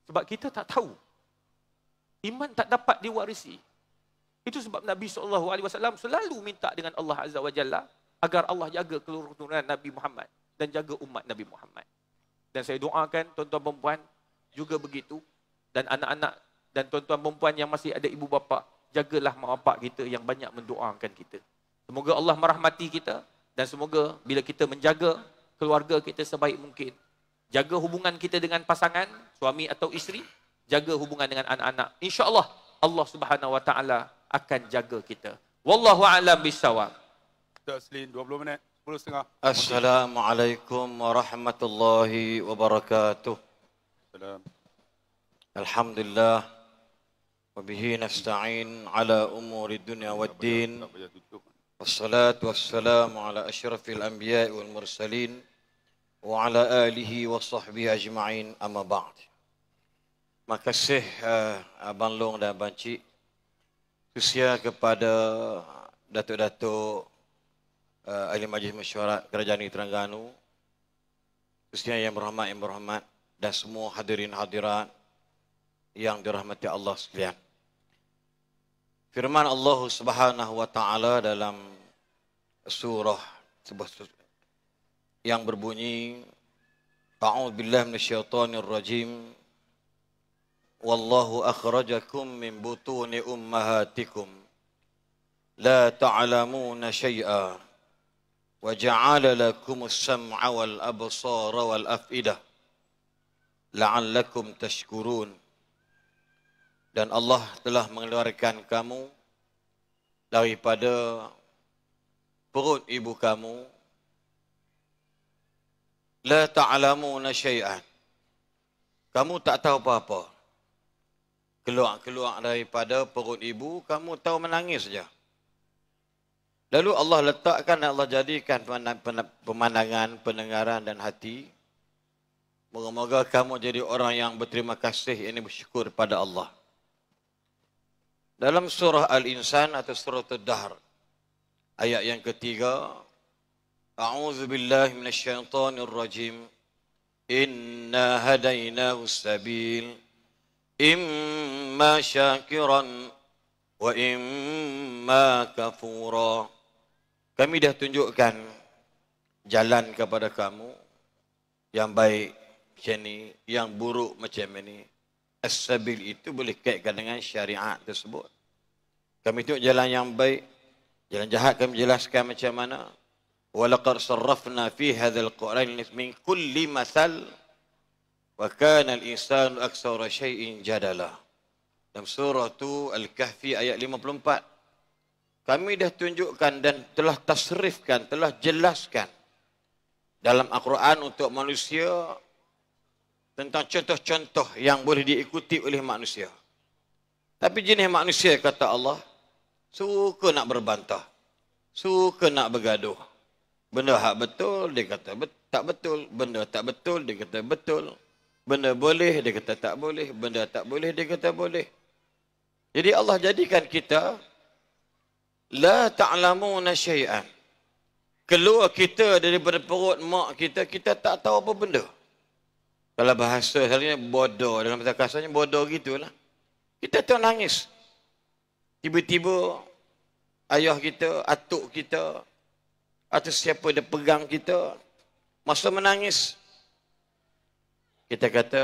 Sebab kita tak tahu. Iman tak dapat diwarisi. Itu sebab Nabi SAW selalu minta dengan Allah Azza wa Jalla agar Allah jaga keluarga Nabi Muhammad dan jaga umat Nabi Muhammad dan saya doakan tuan-tuan perempuan juga begitu dan anak-anak dan tuan-tuan perempuan yang masih ada ibu bapa jagalah mak bapak kita yang banyak mendoakan kita semoga Allah merahmati kita dan semoga bila kita menjaga keluarga kita sebaik mungkin jaga hubungan kita dengan pasangan suami atau isteri jaga hubungan dengan anak-anak insyaallah Allah Subhanahu wa taala akan jaga kita wallahu alam bisawab Taslim 20 minit 10 Assalamualaikum warahmatullahi wabarakatuh. Salam. Alhamdulillah. Wabihi nasta'in ala umuri dunia wa din. Wassalatu wassalamu ala ashrafil anbiya wal mursalin. Wa ala alihi wa sahbihi ajma'in amma ba'd. Makasih uh, eh, Abang Long dan Abang Cik. Khususnya kepada Datuk-Datuk uh, Ahli Majlis Mesyuarat Kerajaan Negeri Terengganu Khususnya yang berhormat yang berhormat Dan semua hadirin hadirat Yang dirahmati Allah sekalian Firman Allah subhanahu wa ta'ala dalam surah yang berbunyi Ta'ud billah minasyaitanir rajim Wallahu akhrajakum min butuni ummahatikum La ta'alamuna syai'ah وجعل لكم السمع والأبصار والأفئدة لعلكم tashkurun. dan Allah telah mengeluarkan kamu daripada perut ibu kamu la ta'lamuna shay'an kamu tak tahu apa-apa keluar-keluar daripada perut ibu kamu tahu menangis saja Lalu Allah letakkan dan Allah jadikan pemandangan, pendengaran dan hati. Moga-moga kamu jadi orang yang berterima kasih, ini bersyukur pada Allah. Dalam surah Al-Insan atau surah Tadhar, ayat yang ketiga, A'udzu billahi minasyaitonir rajim. Inna hadainahu sabil imma syakiran wa imma kafura. Kami dah tunjukkan jalan kepada kamu yang baik macam ni, yang buruk macam ni. As-sabil itu boleh kaitkan dengan syariat tersebut. Kami tunjuk jalan yang baik, jalan jahat kami jelaskan macam mana. Walaqad sarrafna fi hadzal Qur'an min kulli masal wa kana al-insanu aktsara syai'in jadala. Dalam surah tu Al-Kahfi ayat 54 kami dah tunjukkan dan telah tasrifkan, telah jelaskan dalam Al-Quran untuk manusia tentang contoh-contoh yang boleh diikuti oleh manusia. Tapi jenis manusia kata Allah suka nak berbantah. Suka nak bergaduh. Benda hak betul dia kata tak betul, benda tak betul dia kata betul. Benda boleh dia kata tak boleh, benda tak boleh dia kata boleh. Jadi Allah jadikan kita La ta'lamuna syai'an. Keluar kita daripada perut mak kita, kita tak tahu apa benda. Kalau bahasa selalunya bodoh, dalam bahasa kasarnya bodoh gitulah. Kita tengok nangis. Tiba-tiba ayah kita, atuk kita, atau siapa dia pegang kita, masa menangis, kita kata,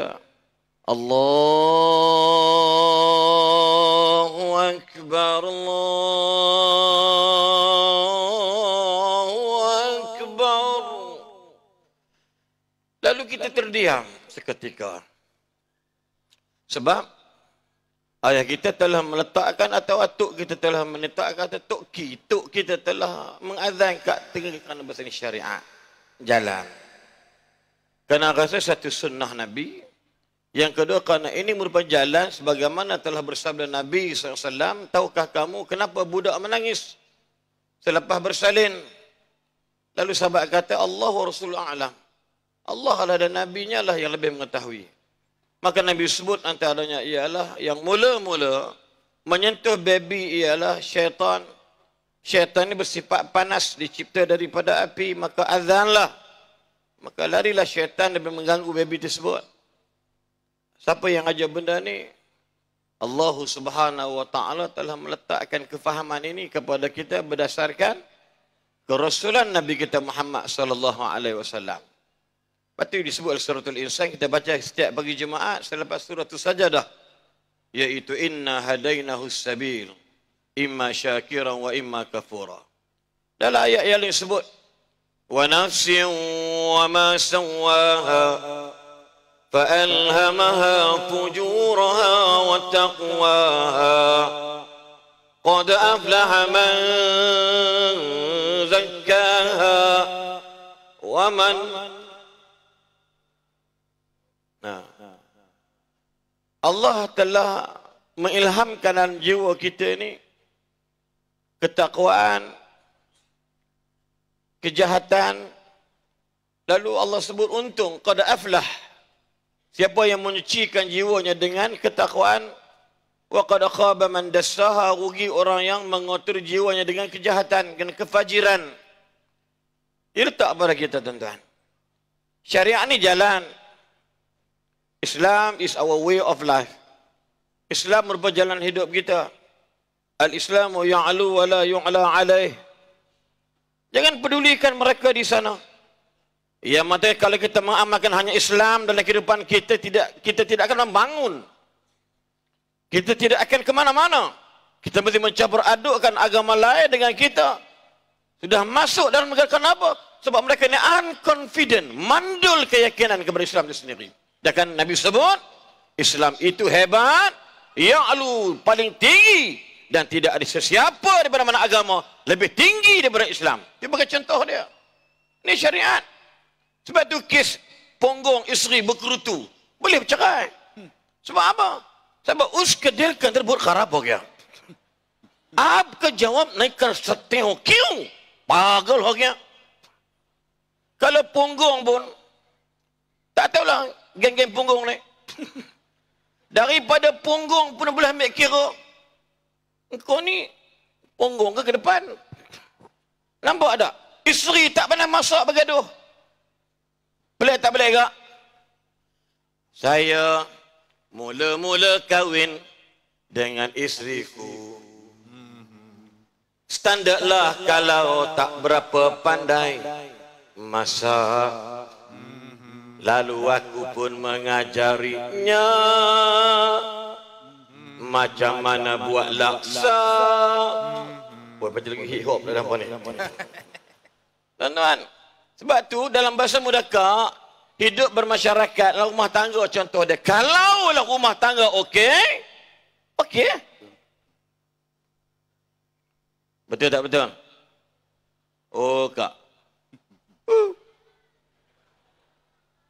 Allah أكبر الله أكبر lalu kita terdiam seketika sebab ayah kita telah meletakkan atau atuk kita telah meletakkan atau tok kita, kita telah mengazan kat tengah kerana bahasa syariat jalan kerana rasa satu sunnah Nabi yang kedua karena ini merupakan jalan sebagaimana telah bersabda Nabi SAW. Tahukah kamu kenapa budak menangis selepas bersalin? Lalu sahabat kata Allah Rasulullah Alam. Allah Allah dan Nabi-Nya lah yang lebih mengetahui. Maka Nabi sebut antaranya ialah yang mula-mula menyentuh baby ialah syaitan. Syaitan ini bersifat panas dicipta daripada api maka azanlah. Maka larilah syaitan lebih mengganggu baby tersebut. Siapa yang ajar benda ni? Allah Subhanahu wa taala telah meletakkan kefahaman ini kepada kita berdasarkan kerasulan Nabi kita Muhammad sallallahu alaihi wasallam. Patut disebut suratul insan kita baca setiap pagi jemaah selepas surah tu saja dah. Yaitu inna hadainahu sabil imma syakiran wa imma kafura. Dalam ayat yang disebut wa nafsin wa ma sawaha فألهمها فجورها وتقواها قد أفلح من زكاها ومن Allah telah mengilhamkan dalam jiwa kita ini ketakwaan, kejahatan. Lalu Allah sebut untung, qada aflah. Siapa yang menyucikan jiwanya dengan ketakwaan, wa qad khaba man dassaha rugi orang yang mengatur jiwanya dengan kejahatan dan kefajiran. Irta pada kita tuan-tuan. Syariat ni jalan. Islam is our way of life. Islam merupakan jalan hidup kita. Al-Islamu ya'alu wa la yu'ala alaih. Jangan pedulikan mereka di sana. Ya mata kalau kita mengamalkan hanya Islam dalam kehidupan kita tidak kita tidak akan membangun. Kita tidak akan ke mana-mana. Kita mesti mencampur adukkan agama lain dengan kita. Sudah masuk dalam negara kenapa? Sebab mereka ini unconfident, mandul keyakinan kepada Islam itu sendiri. Dan Nabi sebut, Islam itu hebat, yang alu paling tinggi dan tidak ada sesiapa daripada mana agama lebih tinggi daripada Islam. Dia bagi contoh dia. Ini syariat. Sebab tu kes ponggong isteri berkerutu. Boleh bercerai. Sebab apa? Sebab us terbuat kharap ya. Ab ke jawab naikkan setiho. Kiu? Pagal ho ya. Kalau punggung pun, tak tahulah geng-geng punggung ni. Daripada punggung pun boleh ambil kira, kau ni punggung ke ke depan? Nampak tak? Isteri tak pernah masak bergaduh. Boleh tak boleh kak? Saya mula-mula kahwin dengan isteriku. Standarlah kalau tak berapa pandai masa. Lalu aku pun mengajarinya macam mana buat laksa. Buat baca lagi hip hop dalam ni. Tuan-tuan, sebab tu dalam bahasa mudakak, hidup bermasyarakat, dalam rumah tangga contoh dia. Kalau lah rumah tangga okey, okey. Betul tak betul? Oh kak. Uh.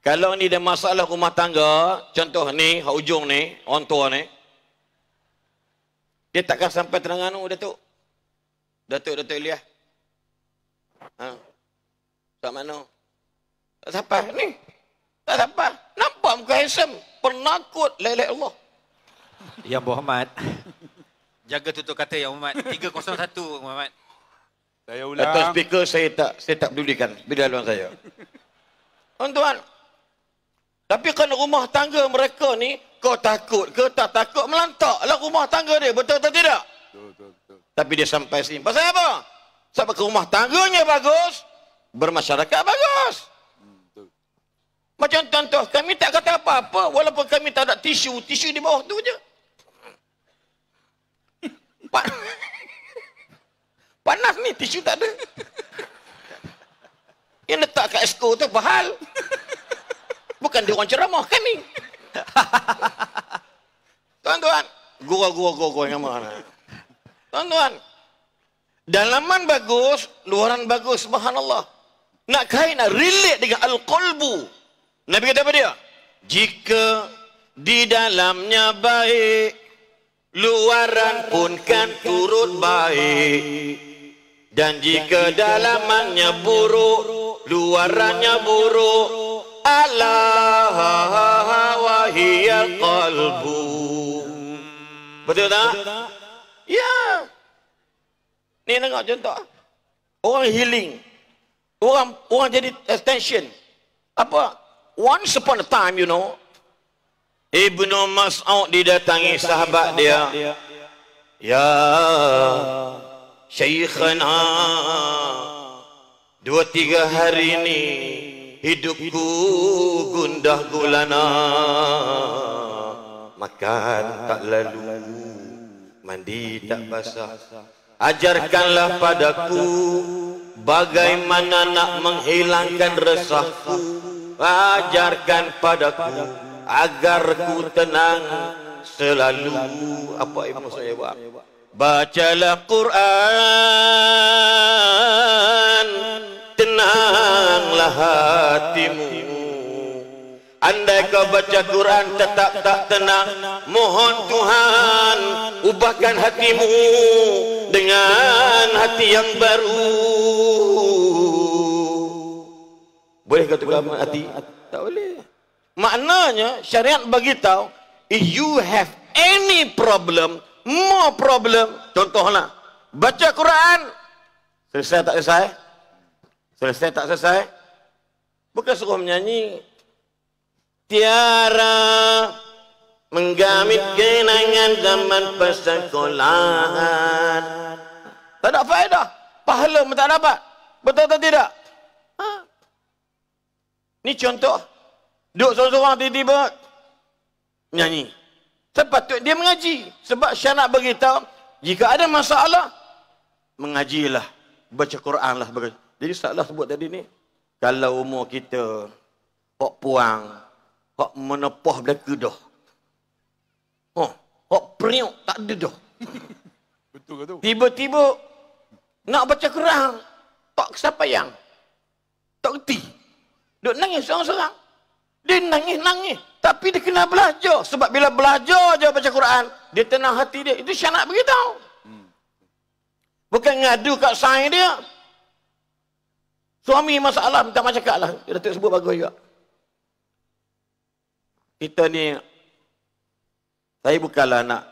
Kalau ni ada masalah rumah tangga, contoh ni, hujung ni, orang tua ni, dia takkan sampai terengganu, Datuk. Datuk, Datuk Ilyas. Ha? Tak mana? Tak siapa ni? Tak siapa? Nampak muka handsome. Penakut lelek Allah. Ya Muhammad. *laughs* Jaga tutup kata ya Muhammad. 301 Muhammad. Saya ulang. Atau speaker saya tak saya tak pedulikan. Bila luang saya. Tuan-tuan. Tapi kan rumah tangga mereka ni. Kau takut ke tak takut. Melantaklah rumah tangga dia. Betul atau tidak? Betul, betul, betul. Tapi dia sampai sini. Pasal apa? Sebab ke rumah tangganya bagus bermasyarakat bagus. Macam contoh, kami tak kata apa-apa walaupun kami tak ada tisu, tisu di bawah tu je. Panas ni, tisu tak ada. Yang letak kat esko tu apa Bukan dia orang ceramah kami. Tuan-tuan, gurau-gurau-gurau yang mana? Tuan-tuan, dalaman bagus, luaran bagus, subhanallah nak kait nak relate dengan al-qalbu. Nabi kata apa dia? Jika di dalamnya baik, luaran pun kan turut baik. Dan jika dalamannya buruk, luarannya buruk. Allah wahiyal qalbu. Betul tak? Ya. Ni tengok contoh. Orang healing orang orang jadi attention apa once upon a time you know Ibnu Mas'ud didatangi sahabat, sahabat dia, dia. Ya Syekhana Dua tiga hari ini Hidupku gundah gulana Makan tak lalu Mandi tak basah Ajarkanlah padaku bagaimana nak menghilangkan resahku. Ajarkan padaku agar ku tenang selalu. Apa yang saya Pak? Bacalah Quran, tenanglah hatimu. Andai kau baca Quran tetap tak tenang Mohon Tuhan Ubahkan hatimu Dengan hati yang baru Boleh kau tukar boleh hati? Tak boleh Maknanya syariat bagi If you have any problem More problem Contohlah Baca Quran Selesai tak selesai? Selesai tak selesai? Bukan suruh menyanyi tiara menggamit kenangan zaman persekolahan. Tak ada faedah. Pahala pun tak dapat. Betul atau tidak? Ha? Ni contoh. Duduk seorang-seorang tiba-tiba nyanyi. Sepatut dia mengaji. Sebab saya nak beritahu, jika ada masalah, mengajilah. Baca Quranlah. Jadi salah sebut tadi ni. Kalau umur kita, pok puang, kok menepoh belaka dah. Oh, ha, kok periuk tak ada dah. *laughs* Betul ke tu? Tiba-tiba nak baca Quran tak yang, Tak reti. Duk nangis seorang-seorang. Dia nangis-nangis. Tapi dia kena belajar. Sebab bila belajar je baca Quran, dia tenang hati dia. Itu saya nak beritahu. Hmm. Bukan ngadu kat sain dia. Suami masalah, minta macam kat lah. Dia datuk sebut bagus juga kita ni saya bukanlah nak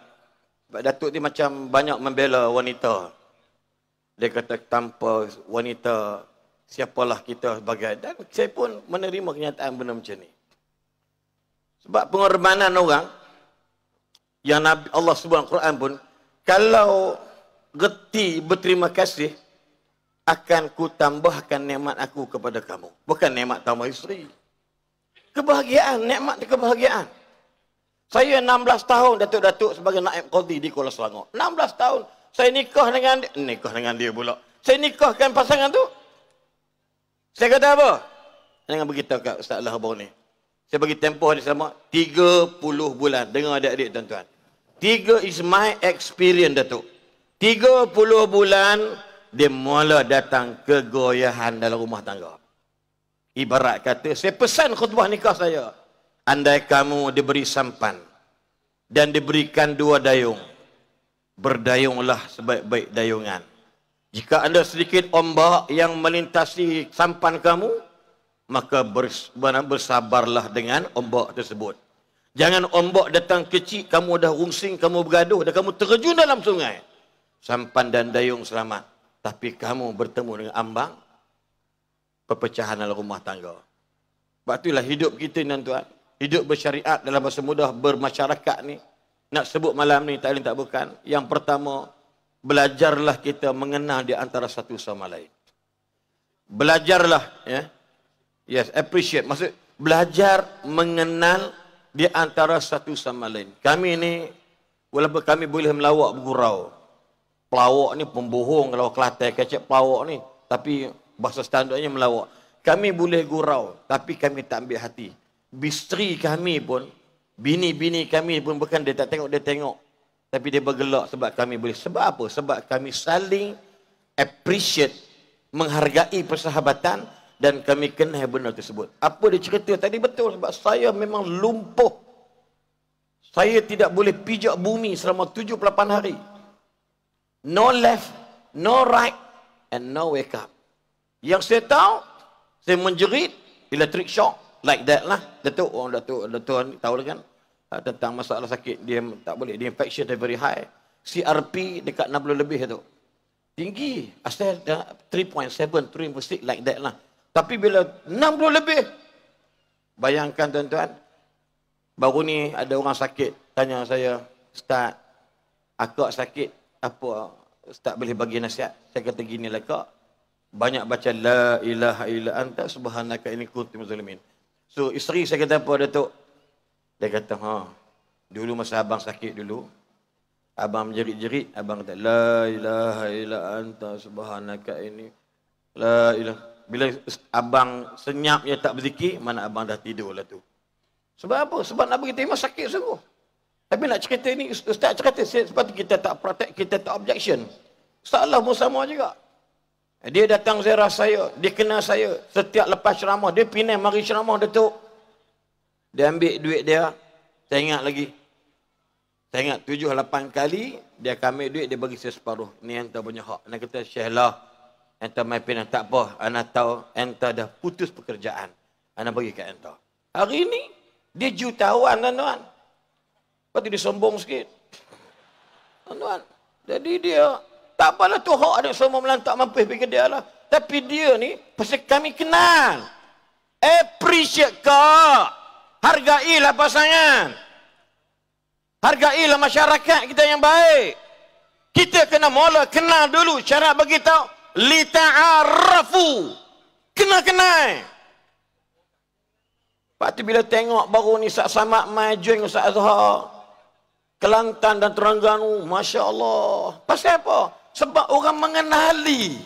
Datuk ni macam banyak membela wanita. Dia kata tanpa wanita siapalah kita sebagai dan saya pun menerima kenyataan benda macam ni. Sebab pengorbanan orang yang Nabi Allah sebut Quran pun kalau geti berterima kasih akan ku tambahkan nikmat aku kepada kamu. Bukan nikmat tambah isteri. Kebahagiaan, nikmat dia kebahagiaan. Saya 16 tahun datuk-datuk sebagai naib qadi di Kuala Selangor. 16 tahun saya nikah dengan dia. Nikah dengan dia pula. Saya nikahkan pasangan tu. Saya kata apa? Jangan beritahu kat Ustaz Allah baru ni. Saya bagi tempoh ni sama 30 bulan. Dengar adik-adik tuan-tuan. 3 is my experience datuk. 30 bulan dia mula datang kegoyahan dalam rumah tangga. Ibarat kata, saya pesan khutbah nikah saya. Andai kamu diberi sampan dan diberikan dua dayung, berdayunglah sebaik-baik dayungan. Jika anda sedikit ombak yang melintasi sampan kamu, maka bersabarlah dengan ombak tersebut. Jangan ombak datang kecil, kamu dah rungsing, kamu bergaduh, dan kamu terjun dalam sungai. Sampan dan dayung selamat. Tapi kamu bertemu dengan ambang, pepecahan dalam rumah tangga. Sebab itulah hidup kita ni tuan Hidup bersyariat dalam masa mudah bermasyarakat ni. Nak sebut malam ni tak lain tak bukan. Yang pertama, belajarlah kita mengenal di antara satu sama lain. Belajarlah. ya, yeah. Yes, appreciate. Maksud, belajar mengenal di antara satu sama lain. Kami ni, walaupun kami boleh melawak bergurau. Pelawak ni pembohong kalau kelatai kecek pelawak ni. Tapi Bahasa standarnya melawak. Kami boleh gurau, tapi kami tak ambil hati. Bisteri kami pun, bini-bini kami pun bukan dia tak tengok, dia tengok. Tapi dia bergelak sebab kami boleh. Sebab apa? Sebab kami saling appreciate, menghargai persahabatan dan kami kenal benda tersebut. Apa dia cerita tadi betul sebab saya memang lumpuh. Saya tidak boleh pijak bumi selama 78 hari. No left, no right and no wake up. Yang saya tahu, saya menjerit electric shock like that lah. Datuk, orang oh, Datuk, Datuk ni tahu lah kan ah, tentang masalah sakit. Dia tak boleh, dia infection dia very high. CRP dekat 60 lebih tu. Tinggi. Asal 3.7, 3.6 like that lah. Tapi bila 60 lebih, bayangkan tuan-tuan, baru ni ada orang sakit tanya saya, Ustaz, akak sakit, apa Ustaz boleh bagi nasihat? Saya kata gini lah kak, banyak baca la ilaha illa anta subhanaka ini kuntum zalimin. So isteri saya kata apa Datuk? Dia kata ha. Dulu masa abang sakit dulu abang menjerit-jerit abang kata la ilaha illa anta subhanaka ini la ilah Bila abang senyap ya tak berzikir mana abang dah tidur lah tu. Sebab apa? Sebab nak beritahu memang sakit sungguh. Tapi nak cerita ni, Ustaz cerita, sebab kita tak protect, kita tak objection. Ustaz Allah pun sama juga. Dia datang ziarah saya, dia kenal saya. Setiap lepas ceramah, dia pinai mari ceramah Datuk. Dia ambil duit dia, saya ingat lagi. Saya ingat tujuh lapan kali, dia akan ambil duit, dia bagi saya separuh. Ni yang tak punya hak. Dia kata, Syekh lah, entah main pinai, tak apa. Anda tahu, entah dah putus pekerjaan. Anda bagi ke entah. Hari ini, dia jutawan, tuan-tuan. Lepas tu dia sombong sikit. Tuan-tuan, jadi dia tak apalah tu hak ada semua melantak mampu pergi dia lah. Tapi dia ni, pasal kami kenal. Appreciate kau. Hargailah pasangan. Hargailah masyarakat kita yang baik. Kita kena mula kenal dulu cara bagi tahu li ta'arafu. Kena kenal. Lepas tu bila tengok baru ni Ustaz Samad majun Ustaz Azhar. Kelantan dan Terengganu, Masya Allah. Pasal apa? Sebab orang mengenali.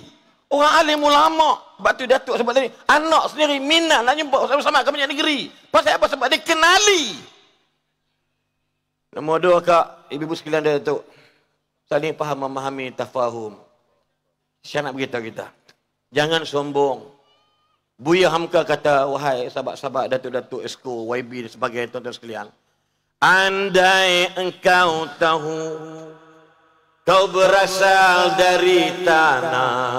Orang alim ulama. Sebab tu Datuk sebab tadi. Anak sendiri minat nak jumpa Ustaz Muhammad ke banyak negeri. Pasal apa? Sebab dia kenali. Nombor dua kak. Ibu-ibu sekalian dia Datuk. Saling faham memahami tafahum. Saya nak beritahu kita. Jangan sombong. Buya Hamka kata, wahai sahabat-sahabat Datuk-Datuk Esko, YB dan sebagainya tuan-tuan sekalian. Andai engkau tahu kau berasal dari tanah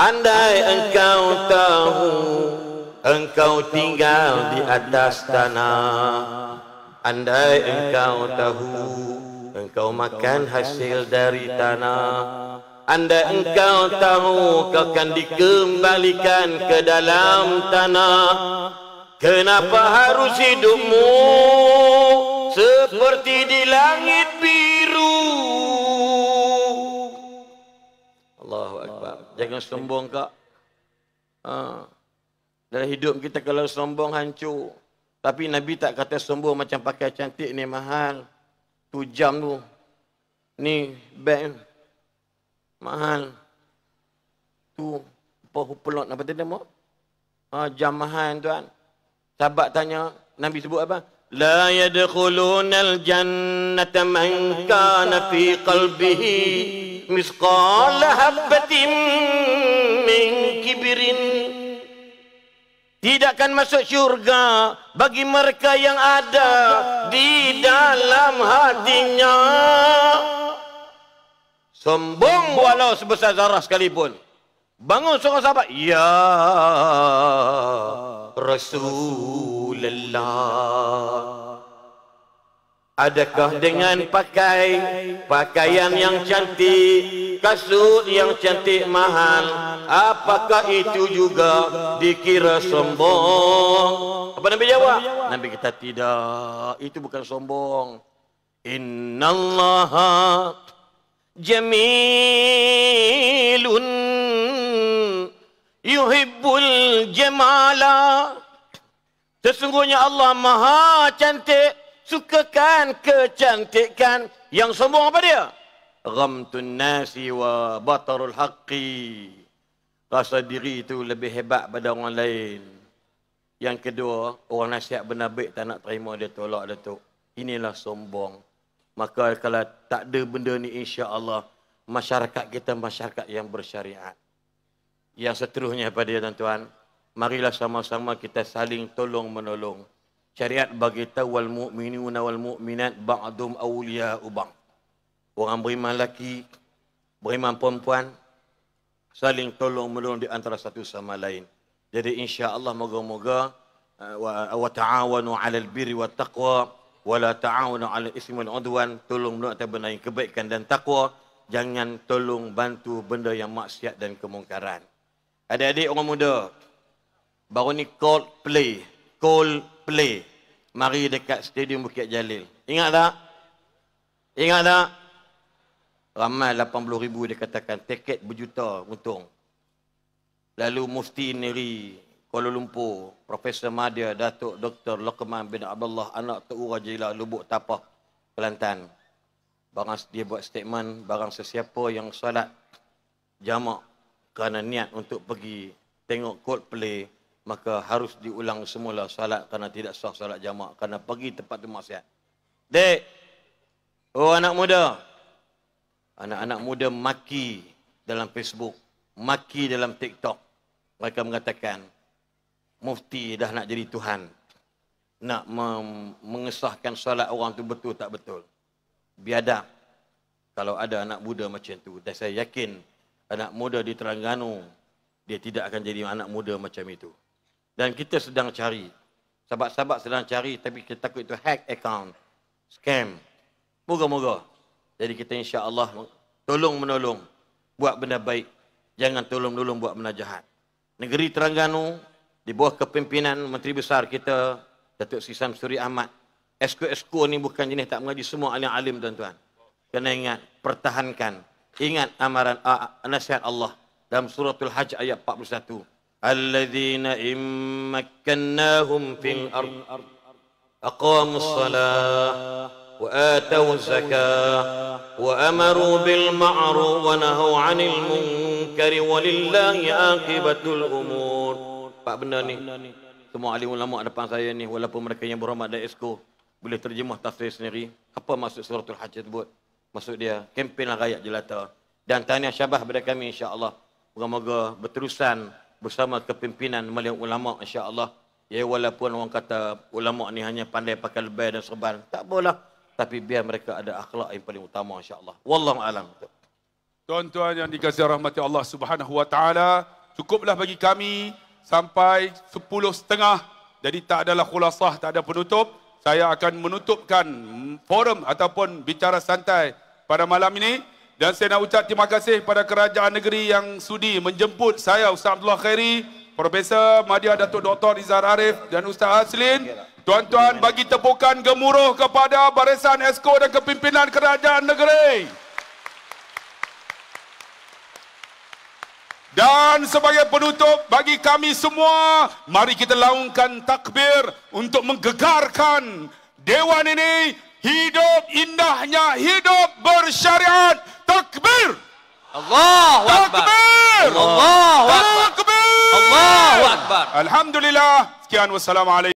Andai engkau tahu Engkau tinggal di atas tanah Andai engkau tahu Engkau makan hasil dari tanah Andai engkau tahu Kau akan dikembalikan ke dalam tanah Kenapa harus hidupmu Seperti di langit biru Jangan sombong kak. Ha. Dalam hidup kita kalau sombong hancur. Tapi Nabi tak kata sombong macam pakai cantik ni mahal. Tu jam tu. Ni bag mahal. Tu pelot apa tadi nama? Ha, jam mahal tuan. Sahabat tanya, Nabi sebut apa? La yadkhuluna al-jannata man kana fi qalbihi مثقال حبة من كبر tidak akan masuk syurga bagi mereka yang ada di dalam hatinya sombong walau sebesar zarah sekalipun bangun seorang sahabat ya rasulullah Adakah dengan pakai pakaian yang cantik, kasut yang cantik mahal, apakah itu juga dikira sombong? Apa Nabi jawab? Nabi kita tidak, itu bukan sombong. Innallaha jamilun yuhibbul jamala. Sesungguhnya Allah Maha cantik sukakan kecantikan yang sombong apa dia? Ghamtun nasi wa batarul haqqi. Rasa diri itu lebih hebat pada orang lain. Yang kedua, orang nasihat benar baik tak nak terima dia tolak dia tu. Inilah sombong. Maka kalau tak ada benda ni insya Allah masyarakat kita masyarakat yang bersyariat. Yang seterusnya pada dia tuan-tuan, marilah sama-sama kita saling tolong menolong syariat bagi tahu wal mu'minuna wal mu'minat ba'dum awliya ubang. Orang beriman laki, beriman perempuan, saling tolong menolong di antara satu sama lain. Jadi insya Allah moga-moga eh, wa ta'awanu alal birri wa taqwa wa la ta'awanu alal ismi wal udwan tolong menolong atas benda yang kebaikan dan takwa. jangan tolong bantu benda yang maksiat dan kemungkaran. Adik-adik orang muda baru ni call play call play. Mari dekat Stadium Bukit Jalil. Ingat tak? Ingat tak? Ramai 80 ribu dia katakan. Tiket berjuta untung. Lalu Mufti Neri Kuala Lumpur, Profesor Madia, Datuk Dr. Lokman bin Abdullah, anak Tuk Jila, Lubuk Tapah, Kelantan. Barang dia buat statement, barang sesiapa yang solat jamak kerana niat untuk pergi tengok Coldplay, maka harus diulang semula salat kerana tidak sah salat jamak kerana pergi tempat tu maksiat. Dek. Oh anak muda. Anak-anak muda maki dalam Facebook, maki dalam TikTok. Mereka mengatakan mufti dah nak jadi tuhan. Nak mengesahkan salat orang tu betul tak betul. Biadab. Kalau ada anak muda macam tu, dan saya yakin anak muda di Terengganu dia tidak akan jadi anak muda macam itu dan kita sedang cari. Sahabat-sahabat sedang cari tapi kita takut itu hack account. Scam. Moga-moga. Jadi kita insya Allah tolong menolong. Buat benda baik. Jangan tolong menolong buat benda jahat. Negeri Terengganu di bawah kepimpinan Menteri Besar kita Datuk Sri Samsuri Ahmad. Esko-esko ni bukan jenis tak mengaji semua alim alim tuan-tuan. Kena ingat, pertahankan. Ingat amaran nasihat Allah dalam suratul hajj ayat 41. الذين إن مكناهم في الأرض أقاموا الصلاة وآتوا الزكاة وأمروا بالمعروف ونهوا عن المنكر ولله عاقبة الأمور Pak benda ni, semua ahli ulama depan saya ni, walaupun mereka yang berhormat dari esko, boleh terjemah tafsir sendiri. Apa maksud suratul hajj tersebut? Maksud dia, kempenlah rakyat jelata. Dan tahniah syabah kepada kami Allah, Moga-moga berterusan bersama kepimpinan melihat ulama insya Allah, ya walaupun orang kata ulama ni hanya pandai pakai lebay dan serban tak apalah tapi biar mereka ada akhlak yang paling utama insyaallah wallahu alam tuan-tuan yang dikasihi rahmati Allah Subhanahu wa taala cukuplah bagi kami sampai 10.30 jadi tak adalah khulasah tak ada penutup saya akan menutupkan forum ataupun bicara santai pada malam ini dan saya nak ucap terima kasih kepada kerajaan negeri yang sudi menjemput saya Ustaz Abdullah Khairi, Profesor Madia Datuk Dr. Izzar Arif dan Ustaz Haslin. Tuan-tuan bagi tepukan gemuruh kepada barisan esko dan kepimpinan kerajaan negeri. Dan sebagai penutup bagi kami semua, mari kita laungkan takbir untuk menggegarkan dewan ini hidup indahnya hidup bersyariat takbir Allahu akbar Allahu akbar Allahu akbar Alhamdulillah sekian wassalamualaikum